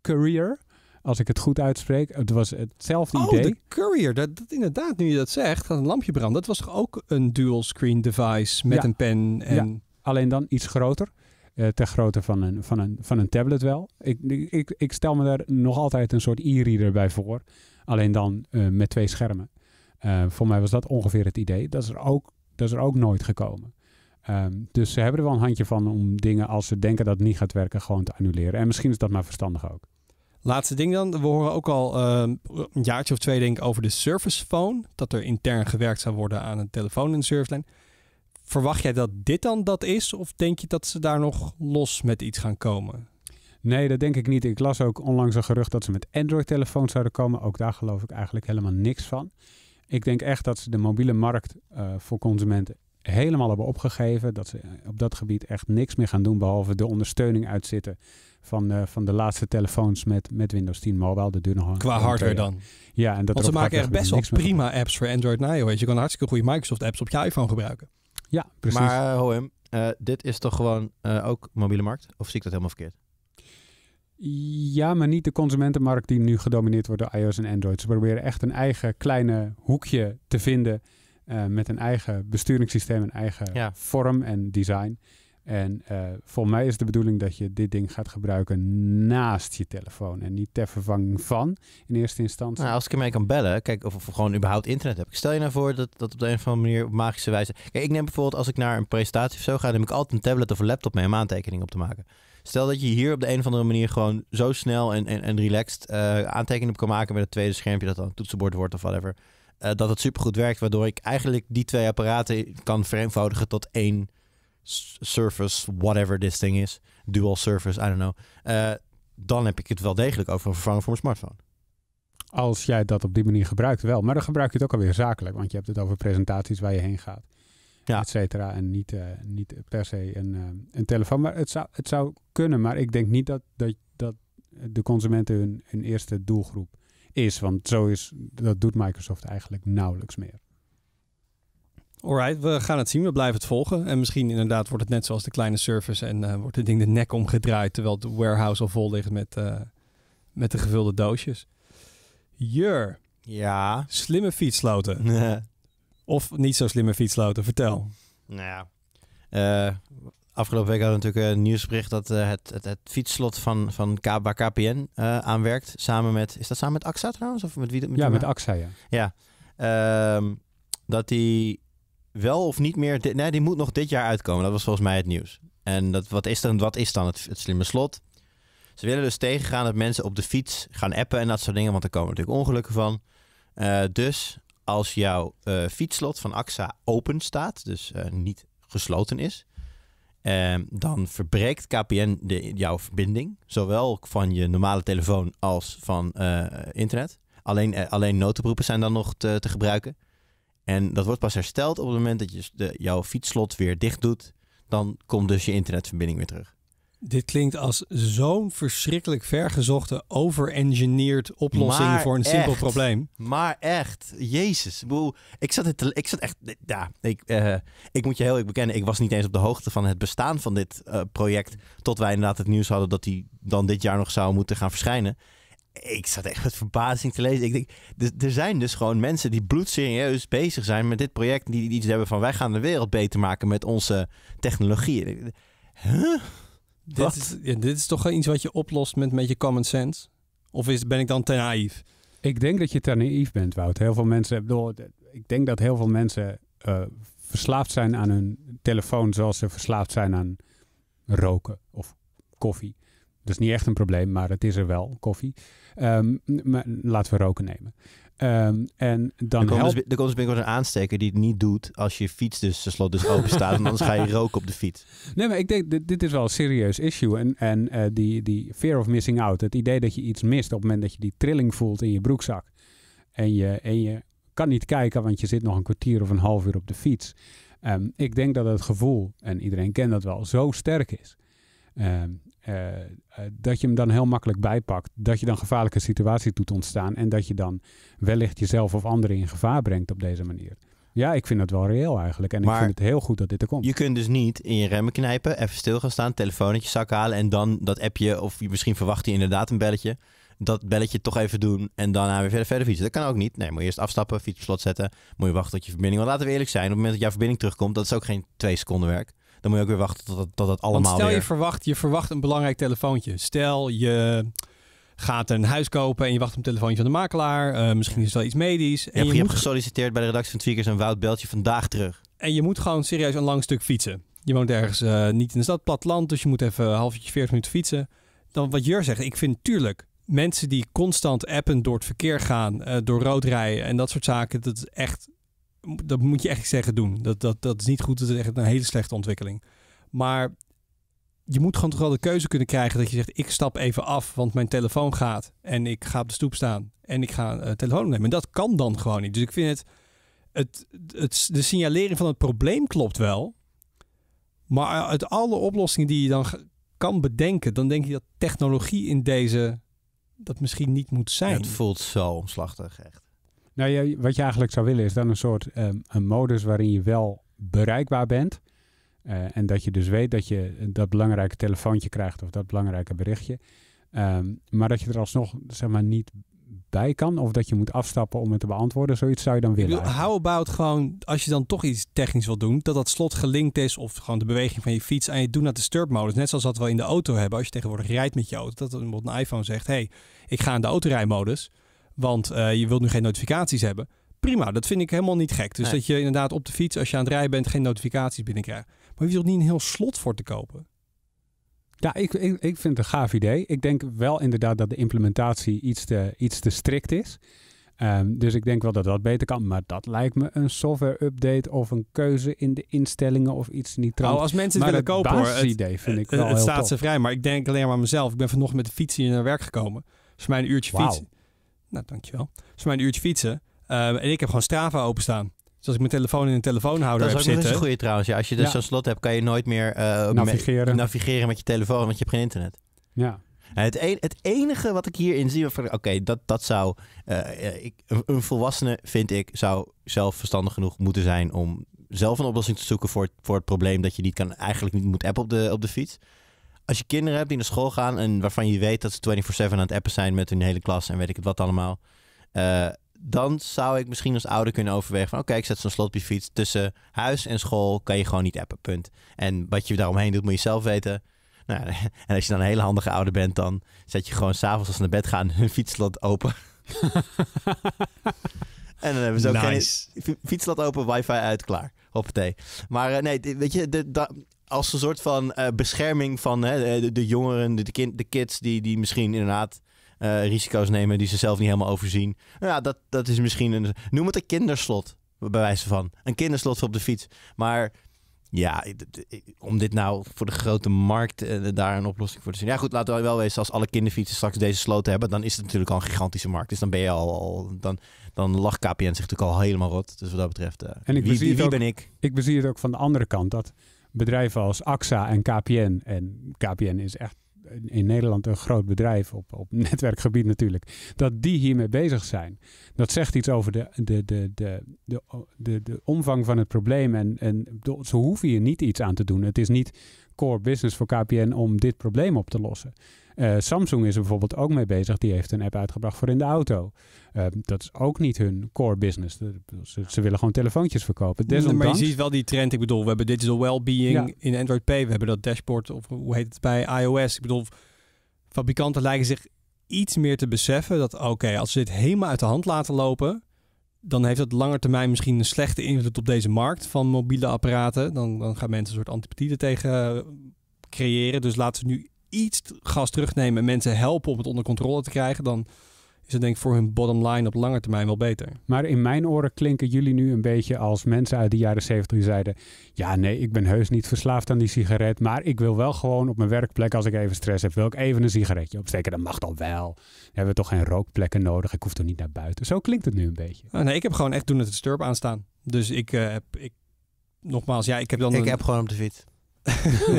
courier, als ik het goed uitspreek. Het was hetzelfde oh, idee. de courier. Dat, dat, inderdaad, nu je dat zegt, gaat een lampje branden. Dat was toch ook een dual screen device met een pen en... Alleen dan iets groter. Uh, ter grootte van een, van, een, van een tablet wel. Ik, ik, ik stel me daar nog altijd een soort e-reader bij voor. Alleen dan eh, met twee schermen. Eh, voor mij was dat ongeveer het idee. Dat is er ook, dat is er ook nooit gekomen. Ehm, dus ze hebben er wel een handje van om dingen, als ze denken dat het niet gaat werken, gewoon te annuleren. En misschien is dat maar verstandig ook. Laatste ding dan. We horen ook al ehm, een jaartje of twee denk ik over de Surface Phone. Dat er intern gewerkt zou worden aan een telefoon in de surflijn. Verwacht jij dat dit dan dat is? Of denk je dat ze daar nog los met iets gaan komen? Nee, dat denk ik niet. Ik las ook onlangs een gerucht dat ze met Android-telefoons zouden komen. Ook daar geloof ik eigenlijk helemaal niks van. Ik denk echt dat ze de mobiele markt eh, voor consumenten helemaal hebben opgegeven. Dat ze eh, op dat gebied echt niks meer gaan doen, behalve de ondersteuning uitzitten van, eh, van de laatste telefoons met, met Windows 10 Mobile. Dat duurt nog Qua hardware dan. Ja, en dat Want ze maken echt best wel prima apps voor Android en iOS. Je kan hartstikke goede Microsoft apps op je iPhone gebruiken. Ja, precies. Maar uh, hoor dit is toch gewoon ook mobiele markt? Of zie ik dat helemaal verkeerd? Ja, maar niet de consumentenmarkt die nu gedomineerd wordt door iOS en Android. Ze proberen echt een eigen kleine hoekje te vinden eh, met een eigen besturingssysteem, een eigen vorm en design. En uh, volgens mij is de bedoeling dat je dit ding gaat gebruiken naast je telefoon en niet ter vervanging van in eerste instantie. Nou, als ik ermee kan bellen, kijk of, ik gewoon überhaupt internet heb. Ik stel je nou voor dat, dat op de een of andere manier op magische wijze. Kijk, ik neem bijvoorbeeld als ik naar een presentatie of zo ga, neem ik altijd een tablet of een laptop mee om aantekeningen op te maken. Stel dat je hier op de een of andere manier gewoon zo snel en, en, en relaxed uh, aantekeningen op kan maken met het tweede schermpje dat dan toetsenbord wordt of whatever. Uh, dat het supergoed werkt, waardoor ik eigenlijk die twee apparaten kan vereenvoudigen tot één surface, whatever this thing is. Dual surface, I don't know. Eh, dan heb ik het wel degelijk over een vervanger voor mijn smartphone. Als jij dat op die manier gebruikt, wel. Maar dan gebruik je het ook alweer zakelijk, want je hebt het over presentaties waar je heen gaat etcetera En niet, eh, niet per se een, eh, een telefoon. Maar het zou, het zou kunnen, maar ik denk niet dat, dat, dat de consumenten hun, eerste doelgroep is. Want zo is, dat doet Microsoft eigenlijk nauwelijks meer. Alright, we gaan het zien. We blijven het volgen. En misschien inderdaad wordt het net zoals de kleine service en eh, wordt het ding de nek omgedraaid terwijl de warehouse al vol ligt met, met de gevulde doosjes. Jur. Ja. Slimme fietsloten. Of niet zo slimme fietsloten, vertel. Nou ja, eh, afgelopen week hadden we natuurlijk eh, een nieuwsbericht dat eh, het, het, fietsslot van, van KBA KPN aanwerkt. Samen met, is dat samen met AXA trouwens? Of met wie? Met ja, met AXA, ja. Ja, ehm, dat die wel of niet meer, nee, die moet nog dit jaar uitkomen. Dat was volgens mij het nieuws. En dat, wat, is dan, wat is dan het, slimme slot? Ze willen dus tegengaan dat mensen op de fiets gaan appen en dat soort dingen, want er komen natuurlijk ongelukken van. dus als jouw uh, fietsslot van AXA open staat, dus eh, niet gesloten is, ehm, dan verbreekt KPN de, jouw verbinding, zowel van je normale telefoon als van eh, internet. Alleen, alleen noodoproepen zijn dan nog te, te, gebruiken. En dat wordt pas hersteld op het moment dat je de, jouw fietsslot weer dicht doet. Dan komt dus je internetverbinding weer terug. Dit klinkt als zo'n verschrikkelijk vergezochte, overengineerd oplossing voor een simpel probleem. Maar echt, jezus. Boel. Ik, zat het, ik zat echt. Ja, ik, eh, ik moet je heel eerlijk bekennen, ik was niet eens op de hoogte van het bestaan van dit eh, project. Tot wij inderdaad het nieuws hadden dat die dan dit jaar nog zou moeten gaan verschijnen. Ik zat echt met verbazing te lezen. Ik denk, er zijn dus gewoon mensen die bloedserieus bezig zijn met dit project. Die iets hebben van wij gaan de wereld beter maken met onze technologie. Huh? Dit is, dit is, toch iets wat je oplost met je common sense? Of is, ben ik dan te naïef? Ik denk dat je te naïef bent, Wout. Heel veel mensen, ik denk dat heel veel mensen eh, verslaafd zijn aan hun telefoon zoals ze verslaafd zijn aan roken of koffie. Dat is niet echt een probleem, maar het is er wel, koffie. maar ehm, laten we roken nemen. Um, en dan er, komt dus, er dus binnenkort een aansteker die het niet doet als je fiets dus de slot dus open staat. en anders ga je roken op de fiets. Nee, maar ik denk, dit, is wel een serieus issue. En, en eh, die, die fear of missing out, het idee dat je iets mist op het moment dat je die trilling voelt in je broekzak. En je, en je kan niet kijken, want je zit nog een kwartier of een half uur op de fiets. Ehm, ik denk dat het gevoel, en iedereen kent dat wel, zo sterk is. Ehm, eh, eh, dat je hem dan heel makkelijk bijpakt. Dat je dan gevaarlijke situaties doet ontstaan. En dat je dan wellicht jezelf of anderen in gevaar brengt op deze manier. Ja, ik vind dat wel reëel eigenlijk. En ik vind het heel goed dat dit er komt. Je kunt dus niet in je remmen knijpen, even stil gaan staan, telefoonnetje zak halen en dan dat appje, of je misschien verwacht je inderdaad een belletje, dat belletje toch even doen en daarna weer verder, verder fietsen. Dat kan ook niet. Nee, moet je eerst afstappen, fiets op slot zetten, moet je wachten tot je verbinding... Want laten we eerlijk zijn, op het moment dat jouw verbinding terugkomt, dat is ook geen twee seconden werk dan moet je ook weer wachten tot dat allemaal. stel je, verwacht, je verwacht een belangrijk telefoontje. Stel je gaat een huis kopen en je wacht op een telefoontje van de makelaar. Eh, misschien is dat iets medisch. En je, hebt, je moet... gesolliciteerd bij de redactie van Tweakers en Wout belt je vandaag terug. En je moet gewoon serieus een lang stuk fietsen. Je woont ergens eh, niet in de stad, platteland, dus je moet even een halfje, 40 minuten fietsen. Dan wat Jur zegt, ik vind tuurlijk mensen die constant appen door het verkeer gaan, eh, door rood rijden en dat soort zaken, dat is echt dat moet je echt zeggen doen. Dat, dat, dat is niet goed, dat is echt een hele slechte ontwikkeling. Maar je moet gewoon toch wel de keuze kunnen krijgen dat je zegt: ik stap even af, want mijn telefoon gaat en ik ga op de stoep staan en ik ga eh, telefoon nemen. En dat kan dan gewoon niet. Dus ik vind het, het, het, de signalering van het probleem klopt wel, maar uit alle oplossingen die je dan kan bedenken, dan denk je dat technologie in deze dat misschien niet moet zijn. Het voelt zo omslachtig, echt. Nou, wat je eigenlijk zou willen is dan een soort ehm, een modus waarin je wel bereikbaar bent. Eh, en dat je dus weet dat je dat belangrijke telefoontje krijgt of dat belangrijke berichtje. Ehm, maar dat je er alsnog zeg maar, niet bij kan of dat je moet afstappen om het te beantwoorden. Zoiets zou je dan willen. Hou How about gewoon, als je dan toch iets technisch wilt doen, dat dat slot gelinkt is of gewoon de beweging van je fiets aan je doen naar de disturb modus. Net zoals dat we in de auto hebben. Als je tegenwoordig rijdt met je auto, dat bijvoorbeeld een iPhone zegt, hey, ik ga in de autorijmodus. Want eh, je wilt nu geen notificaties hebben. Prima, dat vind ik helemaal niet gek. Dus dat je inderdaad op de fiets, als je aan het rijden bent, geen notificaties binnenkrijgt. Maar je zult niet een heel slot voor te kopen. Ja, ik, ik, vind het een gaaf idee. Ik denk wel inderdaad dat de implementatie iets te, iets te strikt is. Ehm, dus ik denk wel dat dat beter kan. Maar dat lijkt me een software-update of een keuze in de instellingen of iets niet transparant. Oh, als mensen het willen kopen hoor. Het idee vind ik wel Het, staat ze vrij, maar ik denk alleen maar aan mezelf. Ik ben vanochtend met de fiets hier naar werk gekomen. Dat is uurtje fiets. Nou, dankjewel. Dus maar mijn uurtje fietsen. Eh, en ik heb gewoon Strava openstaan. Dus als ik mijn telefoon in een telefoonhouder heb zitten... Dat is ook een goede trouwens. Ja, als je dus een zo'n slot hebt, kan je nooit meer eh, navigeren. Met, navigeren met je telefoon, want je hebt geen internet. Ja. Het, e-, het enige wat ik hierin zie, oké, dat, dat zou. Eh, ik, een volwassene, vind ik, zou zelf verstandig genoeg moeten zijn om zelf een oplossing te zoeken voor het, voor het probleem dat je niet kan, eigenlijk niet moet appen op de, op de fiets als je kinderen hebt die naar school gaan en waarvan je weet dat ze 24-7 aan het appen zijn met hun hele klas en weet ik het wat allemaal. Eh, dan zou ik misschien als ouder kunnen overwegen van oké, ik zet zo'n slot op je fiets. Tussen huis en school kan je gewoon niet appen, punt. En wat je daaromheen doet, moet je zelf weten. Nou, en als je dan een hele handige ouder bent, dan zet je gewoon s'avonds als ze naar bed gaan hun fietsslot open. en dan hebben ze ook nice. fietsslot open, wifi uit, klaar. Hoppatee. Maar eh, nee, weet je, de, de, als een soort van eh, bescherming van hè, de, jongeren, de, kind, de kids die, die misschien inderdaad eh, risico's nemen die ze zelf niet helemaal overzien. Nou, ja, dat, dat is misschien een. Noem het een kinderslot, bij wijze van. Een kinderslot op de fiets. Maar ja, om dit nou voor de grote markt eh, daar een oplossing voor te zien. Ja, goed, laten we wel wezen, als alle kinderfietsen straks deze sloten hebben, dan is het natuurlijk al een gigantische markt. Dus dan ben je al. al dan, dan lag KPN zich natuurlijk al helemaal rot. Dus wat dat betreft. en ik wie, wie, wie ben ik? Ik bezie het ook van de andere kant dat bedrijven als AXA en KPN. En KPN is echt in Nederland een groot bedrijf op, op netwerkgebied natuurlijk, dat die hiermee bezig zijn. Dat zegt iets over de, de, de, de, de, de, de omvang van het probleem. En, en ze hoeven hier niet iets aan te doen. Het is niet core business voor KPN om dit probleem op te lossen. Eh, Samsung is er bijvoorbeeld ook mee bezig. Die heeft een app uitgebracht voor in de auto. Eh, dat is ook niet hun core business. Ze, willen gewoon telefoontjes verkopen. Desondanks... Maar je ziet wel die trend. Ik bedoel, we hebben digital well-being in Android Pay. We hebben dat dashboard, of hoe heet het bij iOS. Ik bedoel, fabrikanten lijken zich iets meer te beseffen dat oké, als ze dit helemaal uit de hand laten lopen, dan heeft dat langer termijn misschien een slechte invloed op deze markt van mobiele apparaten. Dan, dan gaan mensen een soort antipathie tegen creëren. Dus laten ze nu iets gas terugnemen en mensen helpen om het onder controle te krijgen, dan is het denk ik voor hun bottom line op lange termijn wel beter. Maar in mijn oren klinken jullie nu een beetje als mensen uit de jaren zeventig die zeiden... ja, nee, ik ben heus niet verslaafd aan die sigaret... maar ik wil wel gewoon op mijn werkplek, als ik even stress heb... wil ik even een sigaretje opsteken. Dat mag dan wel. Dan hebben we toch geen rookplekken nodig. Ik hoef toch niet naar buiten. Zo klinkt het nu een beetje. Ah, nee, ik heb gewoon echt toen het disturb aanstaan. Dus ik eh, heb... Ik, nogmaals, ja, ik heb dan... Ik heb gewoon op de fiets.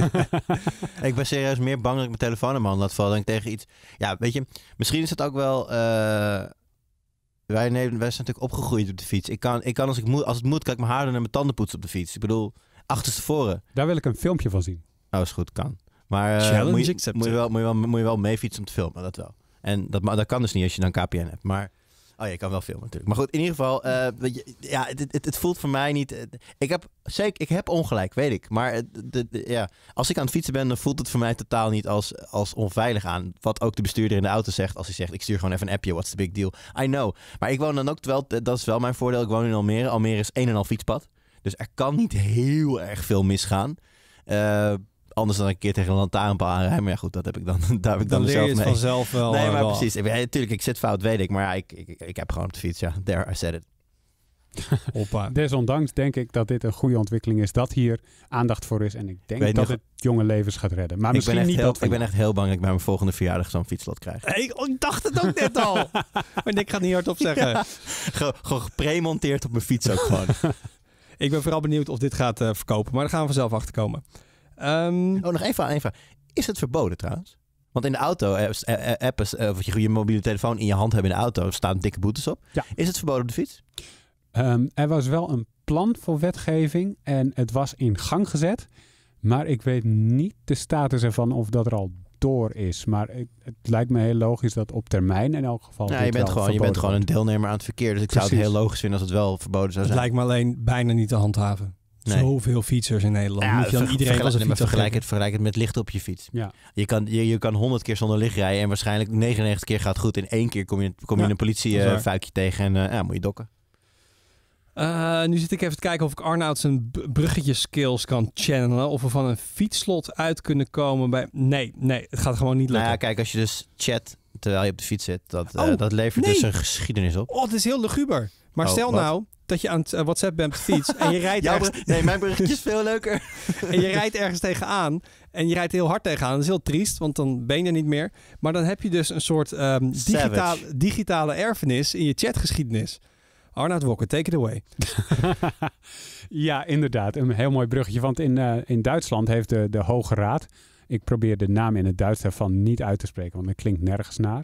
ik ben serieus meer bang dat ik mijn telefoon in mijn laat vallen dan ik tegen iets... Ja, weet je, misschien is het ook wel... Eh, wij, nee, wij zijn natuurlijk opgegroeid op de fiets. Ik kan, ik kan als, ik moet, als het moet, kan ik mijn haar en mijn tanden poetsen op de fiets. Ik bedoel, achterstevoren. Daar wil ik een filmpje van zien. Oh, is goed, kan. Maar eh, moet, je, wel, moet, je wel, moet je wel mee fietsen om te filmen, dat wel. En dat, dat kan dus niet als je dan KPN hebt. Maar Oh, je kan wel filmen natuurlijk. Maar goed, in ieder geval, eh, ja, het, het, het, voelt voor mij niet. Eh, ik heb zeker, ik heb ongelijk, weet ik. Maar eh, de, ja, als ik aan het fietsen ben, dan voelt het voor mij totaal niet als, als onveilig aan. Wat ook de bestuurder in de auto zegt, als hij zegt: ik stuur gewoon even een appje, what's the big deal? I know. Maar ik woon dan ook wel, dat is wel mijn voordeel. Ik woon in Almere. Almere is een en al fietspad. Dus er kan niet heel erg veel misgaan anders dan een keer tegen een lantaarnpaal aanrijden. Maar ja, goed, dat heb ik dan, daar heb ik dan, dan dus zelf mee. vanzelf wel. Nee, maar eh, wel. precies. Natuurlijk, ik zit fout, weet ik. Maar ik, ik, ik heb gewoon op de fiets, ja. There, I said it. Desondanks denk ik dat dit een goede ontwikkeling is. Dat hier aandacht voor is. En ik denk dat het jonge levens gaat redden. Maar ik misschien niet Ik ben echt heel bang dat ik bij mijn volgende verjaardag zo'n fietslot krijg. ik, dacht het ook net al. maar ik ga het niet hardop zeggen. Gewoon gepremonteerd op mijn fiets ook gewoon. ik ben vooral benieuwd of dit gaat eh, verkopen. Maar daar gaan we vanzelf achter komen. Ehm, oh, nog even aan Is het verboden trouwens? Want in de auto, eh, eh, eh, apps, of je, je mobiele telefoon in je hand hebben in de auto, staan dikke boetes op. Is het verboden op de fiets? Ehm, er was wel een plan voor wetgeving en het was in gang gezet. Maar ik weet niet de status ervan of dat er al door is. Maar het, lijkt me heel logisch dat op termijn in elk geval. Ja, je, bent gewoon, je bent gewoon een deelnemer aan het verkeer. Dus ik zou het heel logisch vinden als het wel verboden zou zijn. Het lijkt me alleen bijna niet te handhaven nee. zoveel fietsers in Nederland. Ja, Moet je dan iedereen als vergelijk het, het met licht op je fiets. Ja. Je, kan, je, je kan keer zonder licht rijden en waarschijnlijk 99 keer gaat goed. In één keer kom je, kom je ja, een politiefuikje eh, tegen en eh, ja, moet je dokken. Eh, nu zit ik even te kijken of ik Arnoud zijn bruggetje skills kan channelen. Of we van een fietslot uit kunnen komen bij... Nee, nee, het gaat gewoon niet nou lukken. ja, kijk, als je dus chat terwijl je op de fiets zit, dat, oh, dat levert dus een geschiedenis op. Oh, het is heel luguber. Maar oh, stel nou, dat je aan het eh, WhatsApp bent op fiets en je rijdt ergens... Nee, mijn berichtje is veel leuker. en je rijdt ergens tegenaan en je rijdt heel hard tegenaan. Dat is heel triest, want dan ben je er niet meer. Maar dan heb je dus een soort um, digitaal, digitale erfenis in je chatgeschiedenis. Arnoud Wokker, take it away. ja, inderdaad. Een heel mooi bruggetje. Want in, eh, in Duitsland heeft de, de Hoge Raad... Ik probeer de naam in het Duits daarvan niet uit te spreken, want het klinkt nergens naar.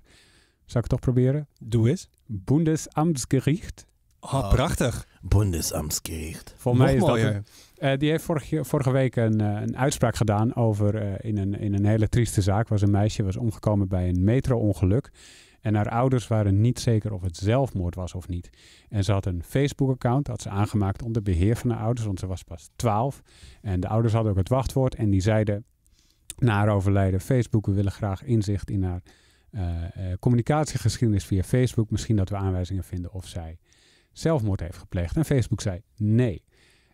Zal ik het toch proberen? Doe eens. Bundesamtsgericht Oh, prachtig. Bundesamtsgericht. Voor mij is mooier. dat eh, die heeft vorige, week een, eh, een, uitspraak gedaan over eh, in, een, in een hele trieste zaak. Was een meisje was omgekomen bij een metro-ongeluk. En haar ouders waren niet zeker of het zelfmoord was of niet. En ze had een Facebook-account, had ze aangemaakt onder beheer van haar ouders, want ze was pas 12. En de ouders hadden ook het wachtwoord en die zeiden na haar overlijden: Facebook, we willen graag inzicht in haar communicatiegeschiedenis via Facebook. Misschien dat we aanwijzingen vinden of zij zelfmoord heeft gepleegd. En Facebook zei nee.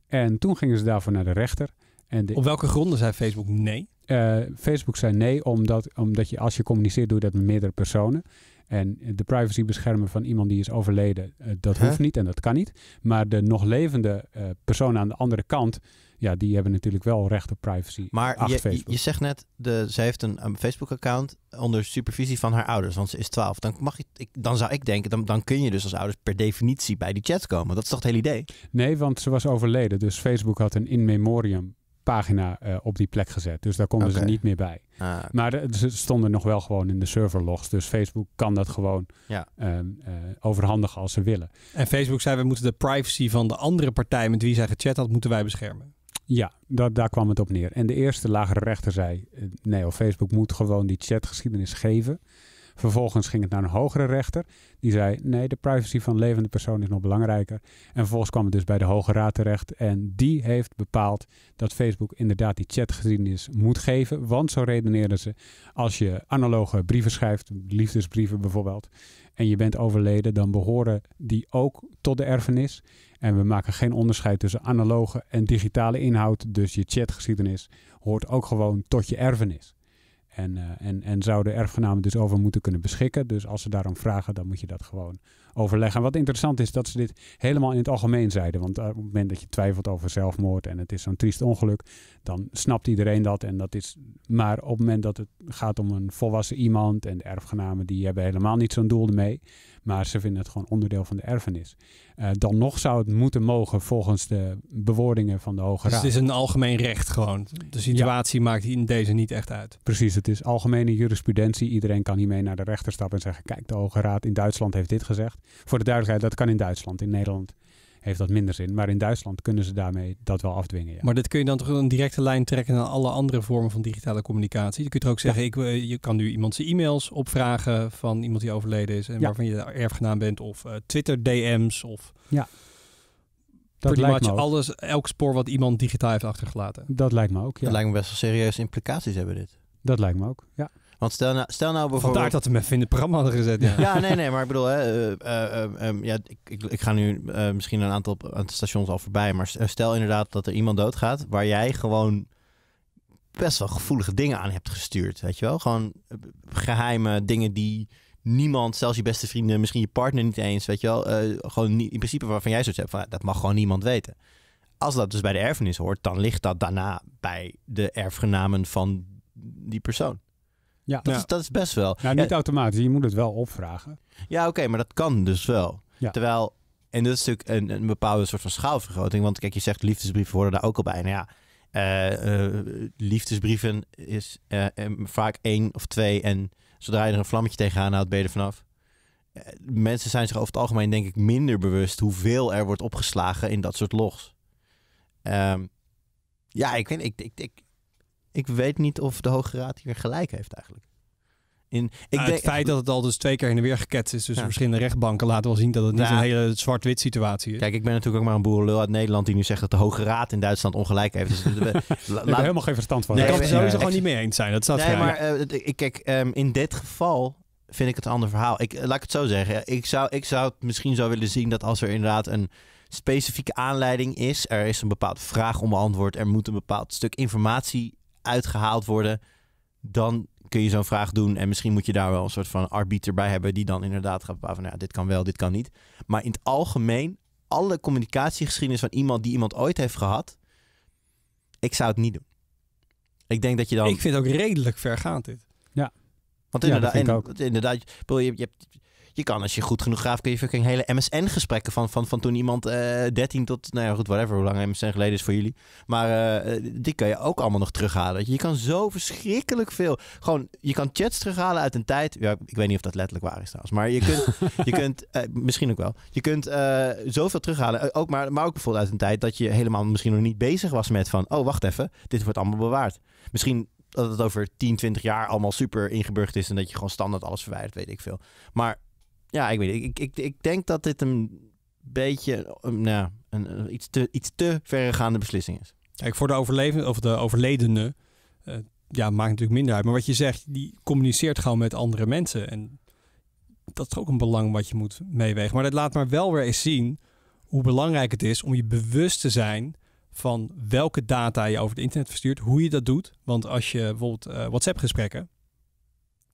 En toen gingen ze daarvoor naar de rechter. En de... Op welke gronden zei Facebook nee? Eh, Facebook zei nee, omdat, omdat je, als je communiceert, doe dat met meerdere personen. En de privacy beschermen van iemand die is overleden, eh, dat hoeft niet en dat kan niet. Maar de nog levende eh, persoon aan de andere kant ja, die hebben natuurlijk wel recht op privacy. Maar je, zegt net, de, ze heeft een, Facebook-account onder supervisie van haar ouders, want ze is 12. Dan, mag je, dan zou ik denken, dan, dan kun je dus als ouders per definitie bij die chat komen. Dat is toch het hele idee? Nee, want ze was overleden. Dus Facebook had een in memoriam pagina eh, op die plek gezet. Dus daar konden ze niet meer bij. Ah. Maar eh, ze stonden nog wel gewoon in de serverlogs. Dus Facebook kan dat gewoon ja. Ehm, eh, overhandigen als ze willen. En Facebook zei, we moeten de privacy van de andere partij met wie zij gechat had, moeten wij beschermen. Ja, dat, daar kwam het op neer. En de eerste lagere rechter zei: eh, nee, Facebook moet gewoon die chatgeschiedenis geven. Vervolgens ging het naar een hogere rechter. Die zei: nee, de privacy van levende persoon is nog belangrijker. En vervolgens kwam het dus bij de Hoge Raad terecht. En die heeft bepaald dat Facebook inderdaad die chatgeschiedenis moet geven. Want zo redeneerden ze: als je analoge brieven schrijft, liefdesbrieven bijvoorbeeld, en je bent overleden, dan behoren die ook tot de erfenis. En we maken geen onderscheid tussen analoge en digitale inhoud. Dus je chatgeschiedenis hoort ook gewoon tot je erfenis. En, uh, en, en zouden erfgenamen dus over moeten kunnen beschikken. Dus als ze daarom vragen, dan moet je dat gewoon overleggen. En wat interessant is, dat ze dit helemaal in het algemeen zeiden. Want eh, op het moment dat je twijfelt over zelfmoord en het is zo'n triest ongeluk, dan snapt iedereen dat. En dat is maar op het moment dat het gaat om een volwassen iemand en de erfgenamen, die hebben helemaal niet zo'n doel ermee maar ze vinden het gewoon onderdeel van de erfenis. Eh, dan nog zou het moeten mogen volgens de bewoordingen van de Hoge Raad. Dus het is een algemeen recht gewoon. De situatie maakt in deze niet echt uit. Precies, het is algemene jurisprudentie. Iedereen kan hiermee naar de rechter stappen en zeggen: kijk, de Hoge Raad in Duitsland heeft dit gezegd. Voor de duidelijkheid, dat kan in Duitsland. In Nederland heeft dat minder zin. Maar in Duitsland kunnen ze daarmee dat wel afdwingen. Maar dat kun je dan toch een directe lijn trekken naar alle andere vormen van digitale communicatie? Je kunt er ook zeggen, ik, eh, je kan nu iemand zijn e-mails opvragen van iemand die overleden is en waarvan je erfgenaam bent. Of eh, Twitter DM's of... Ja. Dat Pretty lijkt me alles, elk spoor wat iemand digitaal heeft achtergelaten. Dat lijkt me ook, Dat lijkt me best wel serieuze implicaties hebben dit. Dat lijkt me ook, ja. Want stel nou, stel nou bijvoorbeeld... Vandaar dat we hem even in het programma hadden gezet. Ja, ja nee, nee, maar ik bedoel, hè, eh, eh, ehm, ehm, ja, ik, ik, ik, ga nu eh, misschien een aantal stations al voorbij. Maar stel inderdaad dat er iemand doodgaat waar jij gewoon best wel gevoelige dingen aan hebt gestuurd. Weet je wel? Gewoon geheime dingen die niemand, zelfs je beste vrienden, misschien je partner niet eens, weet je wel. gewoon niet, in principe waarvan jij zoiets hebt van, dat mag gewoon niemand weten. Als dat dus bij de erfenis hoort, dan ligt dat daarna bij de erfgenamen van die persoon. Ja. Dat, Is, dat is best wel. Nou, niet automatisch. Je moet het wel opvragen. Ja, oké, maar dat kan dus wel. Terwijl, en dat is natuurlijk een, een bepaalde soort van schaalvergroting. Want kijk, je zegt liefdesbrieven worden daar ook al bij. Nou ja, eh, eh, liefdesbrieven is eh, vaak één of twee. En zodra je er een vlammetje tegenaan houdt, ben je er vanaf. mensen zijn zich over het algemeen, denk ik, minder bewust hoeveel er wordt opgeslagen in dat soort logs. Ehm, ja, ik, weet, ik, ik, ik weet niet of de Hoge Raad hier gelijk heeft eigenlijk. In, ik nou, het feit dat het al dus twee keer in de weer geketst is tussen verschillende rechtbanken laat wel zien dat het niet een hele zwart-wit situatie is. Kijk, ik ben natuurlijk ook maar een boerenlul uit Nederland die nu zegt dat de Hoge Raad in Duitsland ongelijk heeft. Dus, we, ik heb helemaal geen verstand van. Nee, ik kan het sowieso gewoon niet mee eens zijn. Dat staat nee, maar eh, kijk, ehm, in dit geval vind ik het een ander verhaal. Ik, eh, laat ik het zo zeggen. Ik zou, ik zou het misschien zo willen zien dat als er inderdaad een specifieke aanleiding is, er is een bepaalde vraag om beantwoord er moet een bepaald stuk informatie uitgehaald worden, dan kun je zo'n vraag doen. En misschien moet je daar wel een soort van arbiter bij hebben die dan inderdaad gaat bepalen van ja, dit kan wel, dit kan niet. Maar in het algemeen, alle communicatiegeschiedenis van iemand die iemand ooit heeft gehad, ik zou het niet doen. Ik denk dat je dan. Ik vind het ook redelijk vergaand dit. Ja. Want inderdaad, inderdaad je, je hebt je kan, als je goed genoeg graaft, kun je fucking hele MSN-gesprekken van, van, van toen iemand 13 eh, tot, nou ja, goed, whatever, hoe lang MSN geleden is voor jullie. Maar eh, eh, die kan je ook allemaal nog terughalen. Je kan zo verschrikkelijk veel. Gewoon, je kan chats terughalen uit een tijd. Ja, ik weet niet of dat letterlijk waar is trouwens. Maar je kunt, je kunt misschien ook wel. Je kunt zoveel terughalen. ook, maar, maar ook bijvoorbeeld uit een tijd dat je helemaal misschien nog niet bezig was met van, oh, wacht even, dit wordt allemaal bewaard. Misschien dat het over 10, 20 jaar allemaal super ingeburgd is en dat je gewoon standaard alles verwijdert, weet ik veel. Maar ja, ik weet het. Ik, ik, ik denk dat dit een beetje um, nou, een, iets, te, iets te verregaande beslissing is. Kijk, voor de, overleven, of de overledene eh, ja, maakt natuurlijk minder uit. Maar wat je zegt, die communiceert gewoon met andere mensen. En dat is ook een belang wat je moet meewegen. Maar dat laat maar wel weer eens zien hoe belangrijk het is om je bewust te zijn van welke data je over het internet verstuurt, hoe je dat doet. Want als je bijvoorbeeld eh, WhatsApp-gesprekken,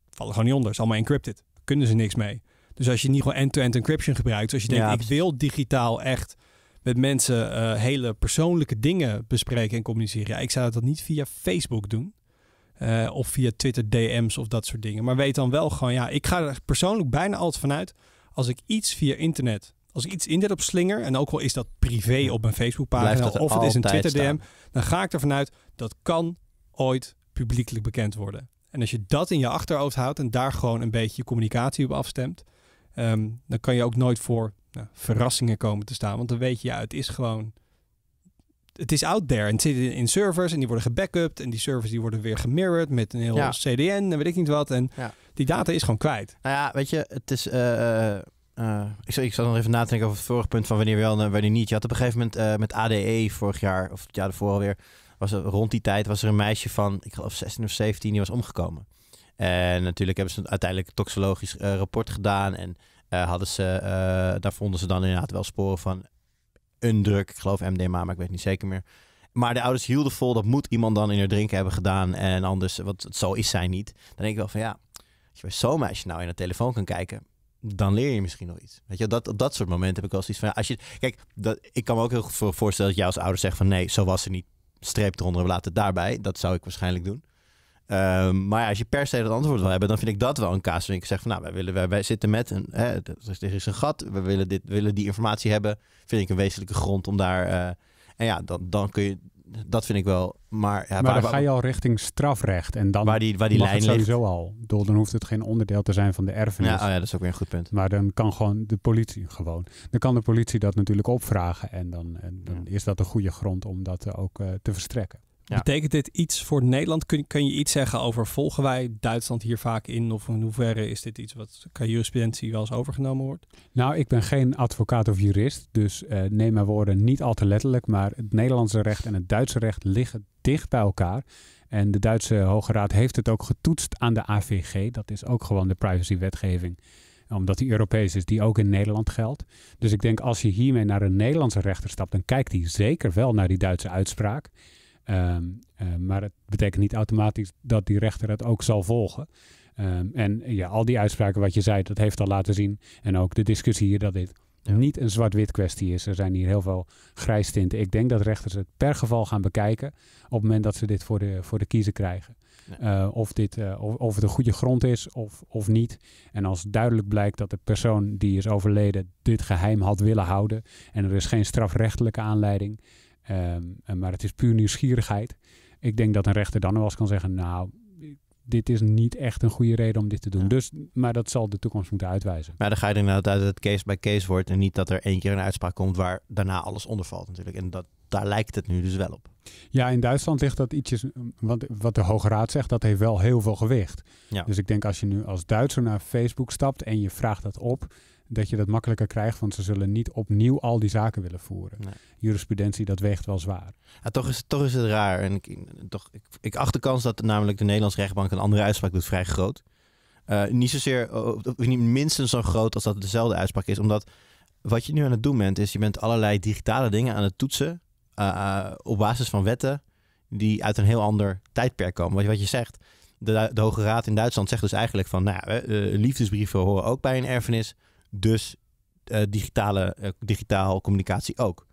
vallen gewoon niet onder, is allemaal encrypted, kunnen ze niks mee. Dus als je niet gewoon end-to-end encryption gebruikt, als je denkt, ik wil digitaal echt met mensen eh, hele persoonlijke dingen bespreken en communiceren. Ja, ik zou dat niet via Facebook doen. Eh, of via Twitter DM's of dat soort dingen. Maar weet dan wel gewoon, ja, ik ga er persoonlijk bijna altijd vanuit. Als ik iets via internet, als ik iets inderdaad op slinger, en ook al is dat privé op mijn Facebookpagina of het is een Twitter DM, dan ga ik ervan uit dat kan ooit publiekelijk bekend worden. En als je dat in je achterhoofd houdt en daar gewoon een beetje communicatie op afstemt, Ehm, dan kan je ook nooit voor nou, verrassingen komen te staan. Want dan weet je, ja, het is gewoon. Het is out there. En het zit in servers en die worden gebackupt. En die servers die worden weer gemirrored met een heel CDN en weet ik niet wat. En die data is gewoon kwijt. Nou ja, weet je, het is. Eh, eh, eh, ik, zal, nog even nadenken over het vorige punt van wanneer wel en wanneer niet. Je had op een gegeven moment met ADE vorig jaar, of het jaar daarvoor alweer, was er, rond die tijd was er een meisje van, ik geloof 16 of 17, die was omgekomen. En natuurlijk hebben ze uiteindelijk een toxologisch eh, rapport gedaan. En eh, hadden ze, eh, daar vonden ze dan inderdaad wel sporen van een druk. Ik geloof MDMA, maar ik weet niet zeker meer. Maar de ouders hielden vol, dat moet iemand dan in haar drinken hebben gedaan. En anders, want zo is zij niet. Dan denk ik wel van ja, als je bij zo'n meisje nou in de telefoon kan kijken, dan leer je misschien nog iets. Weet je, dat, op dat soort momenten heb ik wel zoiets van, als je, kijk, dat, ik kan me ook heel goed voorstellen dat jij als ouder zegt van nee, zo was ze niet, streep eronder, we laten het daarbij. Dat zou ik waarschijnlijk doen. Ehm, maar ja, als je per se dat antwoord wil hebben, dan vind ik dat wel een casus. ik zeg van nou, wij, willen, wij, wij zitten met een. Hè, er is een gat, we willen, dit, willen die informatie hebben. Vind ik een wezenlijke grond om daar. Eh, en ja, dan, dan kun je. Dat vind ik wel. Maar, ja, maar dan ga je al richting strafrecht. En dan waar die, waar die lijn sowieso al. dan hoeft het geen onderdeel te zijn van de erfenis. Ja, oh ja, dat is ook weer een goed punt. Maar dan kan gewoon de politie gewoon. Dan kan de politie dat natuurlijk opvragen. En dan, en dan is dat een goede grond om dat eh, ook eh, te verstrekken. Betekent dit iets voor Nederland? Kun, kun je iets zeggen over volgen wij Duitsland hier vaak in? Of in hoeverre is dit iets wat qua jurisprudentie wel eens overgenomen wordt? Nou, ik ben geen advocaat of jurist, dus eh, neem mijn woorden niet al te letterlijk. Maar het Nederlandse recht en het Duitse recht liggen dicht bij elkaar. En de Duitse Hoge Raad heeft het ook getoetst aan de AVG. Dat is ook gewoon de privacywetgeving omdat die Europees is, die ook in Nederland geldt. Dus ik denk als je hiermee naar een Nederlandse rechter stapt, dan kijkt hij zeker wel naar die Duitse uitspraak. Ehm, ehm, maar het betekent niet automatisch dat die rechter het ook zal volgen. Ehm, en ja, al die uitspraken wat je zei, dat heeft al laten zien. En ook de discussie hier dat dit niet een zwart-wit kwestie is. Er zijn hier heel veel grijs Ik denk dat rechters het per geval gaan bekijken op het moment dat ze dit voor de, voor de kiezer krijgen. Eh, of, dit, eh, of, of het een goede grond is of, of niet. En als duidelijk blijkt dat de persoon die is overleden dit geheim had willen houden en er is geen strafrechtelijke aanleiding, Ehm, eh, maar het is puur nieuwsgierigheid. Ik denk dat een rechter dan wel eens kan zeggen: Nou, dit is niet echt een goede reden om dit te doen. Dus, maar dat zal de toekomst moeten uitwijzen. Maar dan ga je inderdaad dat het case by case wordt en niet dat er één keer een uitspraak komt waar daarna alles onder valt natuurlijk. En dat, daar lijkt het nu dus wel op. Ja, in Duitsland ligt dat ietsjes, want wat de Hoge Raad zegt, dat heeft wel heel veel gewicht. Dus ik denk als je nu als Duitser naar Facebook stapt en je vraagt dat op, dat je dat makkelijker krijgt, want ze zullen niet opnieuw al die zaken willen voeren. Jurisprudentie, dat weegt wel zwaar. Ja, toch, is, toch is het raar. En ik, toch, ik, ik acht de kans dat namelijk de Nederlandse rechtbank een andere uitspraak doet vrij groot. Eh, niet zozeer, eh, niet minstens zo groot als dat dezelfde uitspraak is. Omdat wat je nu aan het doen bent, is je bent allerlei digitale dingen aan het toetsen. Eh, op basis van wetten die uit een heel ander tijdperk komen. Wat, je zegt, de, de Hoge Raad in Duitsland zegt dus eigenlijk van... nou, liefdesbrieven horen ook bij een erfenis. Dus uh, digitale, eh, digitaal communicatie ook.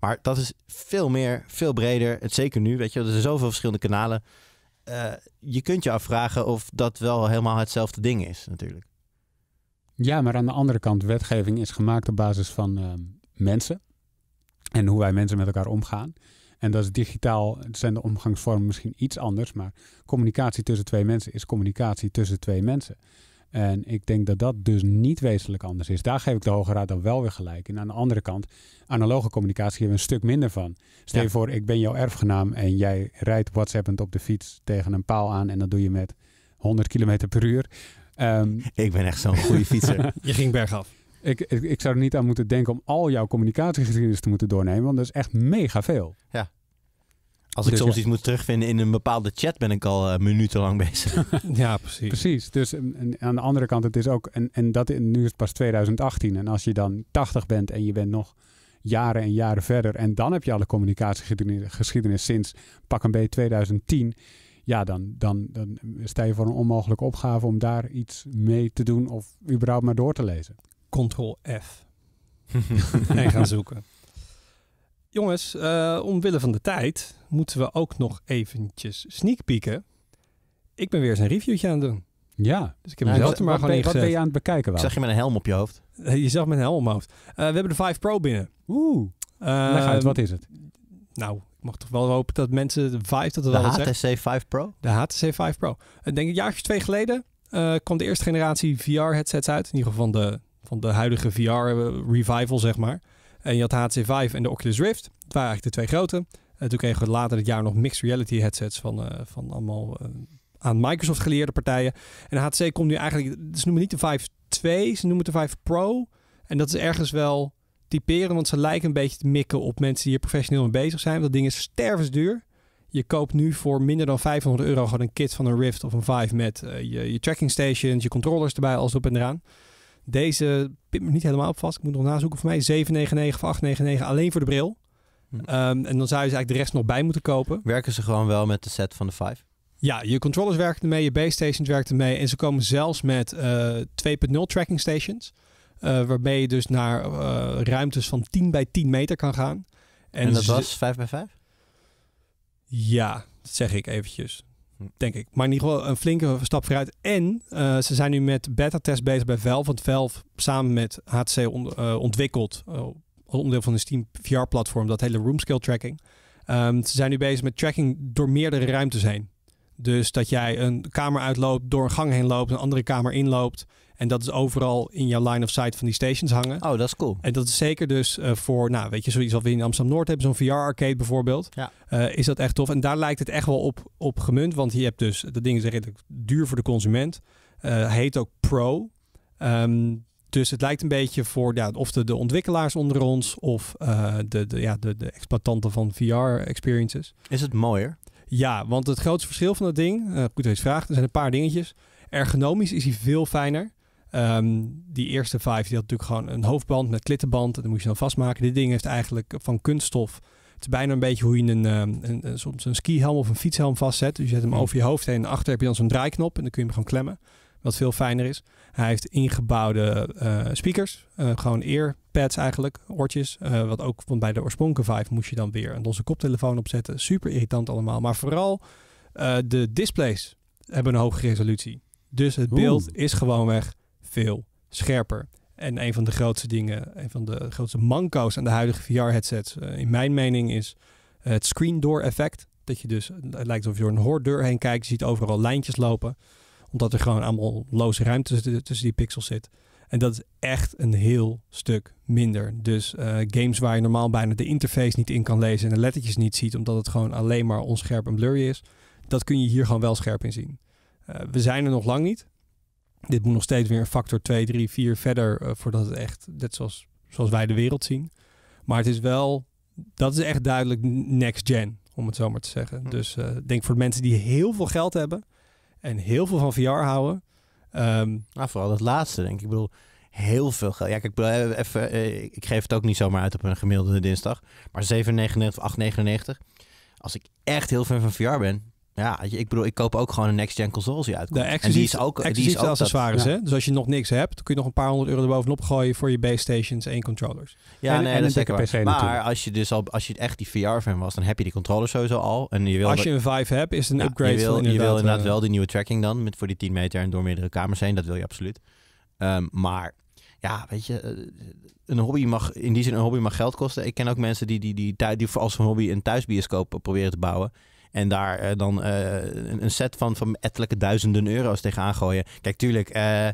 Maar dat is veel meer, veel breder. zeker nu, weet je, er zijn zoveel verschillende kanalen. Eh, je kunt je afvragen of dat wel helemaal hetzelfde ding is, natuurlijk. Ja, maar aan de andere kant, wetgeving is gemaakt op basis van mensen en hoe wij mensen met elkaar omgaan. En dat is digitaal, zijn de omgangsvormen misschien iets anders, maar communicatie tussen twee mensen is communicatie tussen twee mensen. En ik denk dat dat dus niet wezenlijk anders is. Daar geef ik de Hoge Raad dan wel weer gelijk. En aan de andere kant, analoge communicatie hebben we een stuk minder van. Stel je voor, ik ben jouw erfgenaam en jij rijdt WhatsAppend op de fiets tegen een paal aan en dat doe je met 100 km per uur. Ehm, ik ben echt zo'n goede fietser. je ging bergaf. Ik, ik, zou er niet aan moeten denken om al jouw communicatiegeschiedenis te moeten doornemen, want dat is echt mega veel. Ja. Als ik soms iets moet terugvinden in een bepaalde chat, ben ik al eh, minutenlang bezig. ja, precies. Precies. Dus aan de andere kant, het is ook, en, en dat, nu is het pas 2018. En als je dan 80 bent en je bent nog jaren en jaren verder. En dan heb je alle communicatiegeschiedenis sinds pak een B 2010. Ja, dan, dan, dan sta je voor een onmogelijke opgave om daar iets mee te doen of überhaupt maar door te lezen. Ctrl F. en gaan zoeken jongens, eh, omwille van de tijd moeten we ook nog eventjes sneak peeken. Ik ben weer eens een reviewtje aan het doen. Ja. Dus ik heb nou, mezelf er maar gewoon ingezet. Wat ben je aan het bekijken? Wel? Zag je met een helm op je hoofd? Je zag met een helm op mijn hoofd. Eh, we hebben de 5 Pro binnen. Oeh. Uh, wat is het? Nou, ik mag toch wel hopen dat mensen de 5 dat het wel De HTC 5 Pro? De HTC 5 Pro. Ik denk een jaar twee geleden kwam de eerste generatie VR headsets uit. In ieder geval van de, van de huidige VR revival, zeg maar. En je had HTC Vive en de Oculus Rift. Dat waren eigenlijk de twee grote. toen kregen we later dit jaar nog mixed reality headsets van, eh, van allemaal eh, aan Microsoft geleerde partijen. En HTC komt nu eigenlijk, ze noemen niet de Vive 2, ze noemen het de Vive Pro. En dat is ergens wel typeren, want ze lijken een beetje te mikken op mensen die hier professioneel mee bezig zijn. Want dat ding is stervensduur. Je koopt nu voor minder dan 500 euro gewoon een kit van een Rift of een Vive met eh, je, je tracking stations, je controllers erbij, alles op en eraan. Deze pip me niet helemaal op vast. Ik moet nog nazoeken voor mij. 799 of 899 alleen voor de bril. Hm. Ehm, en dan zou je ze eigenlijk de rest nog bij moeten kopen. Werken ze gewoon wel met de set van de 5? Ja, je controllers werken ermee, je base stations werken ermee. En ze komen zelfs met uh, eh, 2.0 tracking stations. Eh, waarbij je dus naar eh, ruimtes van 10 bij 10 meter kan gaan. En, dat was 5 bij 5? Ja, dat zeg ik eventjes. Denk ik. Maar in ieder geval een flinke stap vooruit. En eh, ze zijn nu met beta-test bezig bij Valve. Want Valve samen met HTC on, eh, ontwikkeld, eh, onderdeel van hun Steam VR-platform, dat hele roomscale tracking. Ehm, ze zijn nu bezig met tracking door meerdere ruimtes heen. Dus dat jij een kamer uitloopt, door een gang heen loopt, een andere kamer inloopt. En dat is overal in jouw line of sight van die stations hangen. Oh, dat is cool. En dat is zeker dus eh, voor, nou weet je, zoiets wat we in Amsterdam-Noord hebben, zo'n VR-arcade bijvoorbeeld. Ja. Eh, is dat echt tof. En daar lijkt het echt wel op, op gemunt, want je hebt dus, dat ding is redelijk duur voor de consument. Eh, heet ook Pro. Ehm, dus het lijkt een beetje voor ja, of de, de ontwikkelaars onder ons of de, de, ja, de, de exploitanten van VR-experiences. Is het mooier? Ja, want het grootste verschil van dat ding, goed deze vraag, er zijn een paar dingetjes. Ergonomisch is hij veel fijner. Ehm, die eerste five die had natuurlijk gewoon een hoofdband met klittenband. En dan moest je dan vastmaken. Dit ding heeft eigenlijk van kunststof. Het is bijna een beetje hoe je een, ehm, een, een soms een skihelm of een fietshelm vastzet. Dus je zet hem hmm. over je hoofd heen. En achter heb je dan zo'n draaiknop. En dan kun je hem gewoon klemmen. Wat veel fijner is. Hij heeft ingebouwde eh, speakers. Eh, gewoon earpads eigenlijk. Oortjes. Eh, wat ook, want bij de oorspronkelijke 5 moest je dan weer een losse koptelefoon opzetten. Super irritant allemaal. Maar vooral de displays hebben een hoge resolutie. Dus het beeld is gewoon weg veel scherper. En een van de grootste dingen, een van de grootste manco's aan de huidige VR-headsets, eh, in mijn mening, is het screen door effect. Dat je dus, het lijkt alsof je door een hoordeur heen kijkt, je ziet overal lijntjes lopen. Omdat er gewoon allemaal loze ruimte tussen die pixels zit. En dat is echt een heel stuk minder. Dus eh, games waar je normaal bijna de interface niet in kan lezen en de lettertjes niet ziet, omdat het gewoon alleen maar onscherp en blurry is, dat kun je hier gewoon wel scherp in zien. Eh, we zijn er nog lang niet dit moet nog steeds weer een factor 2, 3, 4 verder eh, voordat het echt, net zoals, zoals wij de wereld zien. Maar het is wel, dat is echt duidelijk next gen, om het zo maar te zeggen. Hm. Dus eh, denk voor de mensen die heel veel geld hebben en heel veel van VR houden. Um, nou, vooral het laatste denk ik. Ik bedoel, heel veel geld. Ja, kijk, eh, even, ik geef het ook niet zomaar uit op een gemiddelde dinsdag. Maar 7,99 of 8,99. Als ik echt heel fan van VR ben, ja, ik bedoel, ik koop ook gewoon een next-gen console die uitkomt. De en die is ook, die is ook accessoires, hè? Dus als je nog niks hebt, dan kun je nog een paar honderd euro erbovenop gooien voor je base stations en controllers. Ja, en, nee, en dat een PC Maar als je dus al, als je echt die VR-fan was, dan heb je die controllers sowieso al. En je wil als je een Vive hebt, is het een upgrade. je wil, inderdaad, je wil inderdaad eh, wel die nieuwe tracking dan, met, voor die 10 meter en door meerdere kamers heen. Dat wil je absoluut. Ehm, maar ja, weet je, eh, een hobby mag in die zin een hobby mag geld kosten. Ik ken ook mensen die, die, die, die, als hobby een thuisbioscoop proberen te bouwen. En daar eh, dan eh, een set van, van ettelijke duizenden euro's tegenaan gooien. Kijk, tuurlijk, eh,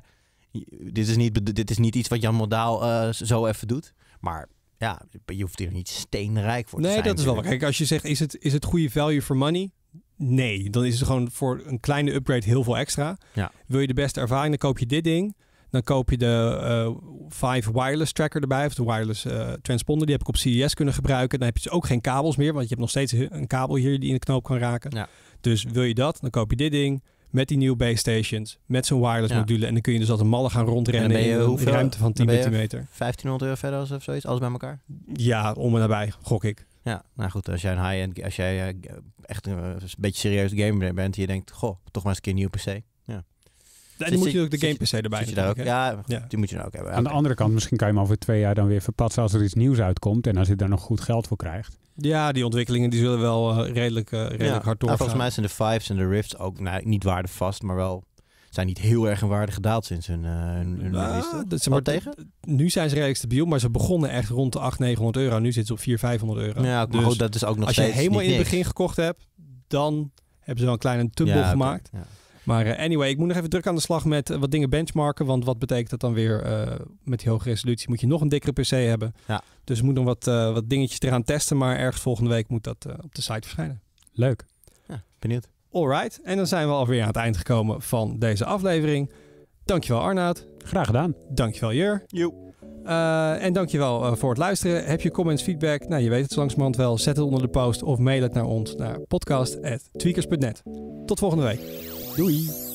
dit, is niet, dit is niet iets wat Jan Modaal zo even doet. Maar ja, je hoeft hier niet steenrijk voor te nee, zijn. Nee, dat is wel. Kijk, als je zegt, is het, is het goede value for money? Nee, dan is het gewoon voor een kleine upgrade heel veel extra. Ja. Wil je de beste ervaring, dan koop je dit ding. Dan koop je de uh, Wireless Tracker erbij, of de Wireless eh, Transponder. Die heb ik op CES kunnen gebruiken. Dan heb je dus ook geen kabels meer, want je hebt nog steeds een kabel hier die in de knoop kan raken. Ja. Dus wil je dat, dan koop je dit ding met die nieuwe base stations, met zo'n wireless module. En dan kun je dus als een malle gaan rondrennen in hoeveel, ruimte van 10 meter 1500 euro verder of zoiets, alles bij elkaar? Ja, om en nabij, gok ik. Ja, nou goed, als jij een high-end, als jij eh, echt een, beetje serieus gamer bent, en je denkt, goh, toch maar eens een keer een nieuw PC. En dan moet je ook de Game PC erbij zit je daar ook, ja, die moet je ook hebben. Aan de andere kant, misschien kan je hem over twee jaar dan weer verpatsen als er iets nieuws uitkomt. En als je daar nog goed geld voor krijgt. Ja, die ontwikkelingen die zullen wel eh, redelijk, eh, redelijk hard nou, doorgaan. volgens mij zijn de Fives en de Rifts ook nou, niet waardevast, maar wel zijn niet heel erg in waarde gedaald sinds hun, uh, hun, nou, release. Dat ze maar tegen? Nu zijn ze redelijk stabiel, maar ze begonnen echt rond de 800, 900 euro. Nu zitten ze op 400, 500 euro. Ja, dus, dat is ook nog als je helemaal in het begin gekocht hebt, dan hebben ze wel een kleine tumble gemaakt. Maar eh, anyway, ik moet nog even druk aan de slag met eh, wat dingen benchmarken. Want wat betekent dat dan weer eh, met die hoge resolutie? Moet je nog een dikkere PC hebben. Ja. Dus moet nog wat, wat dingetjes eraan testen. Maar ergens volgende week moet dat op de site verschijnen. Leuk. Ja, benieuwd. Alright. En dan zijn we alweer aan het eind gekomen van deze aflevering. Dankjewel Arnoud. Graag gedaan. Dankjewel Jur. Jo. Uh, en dankjewel voor het luisteren. Heb je comments, feedback? Nou, je weet het zo langzamerhand wel. Zet het onder de post of mail het naar ons naar podcast.tweakers.net. Tot volgende week. Doei!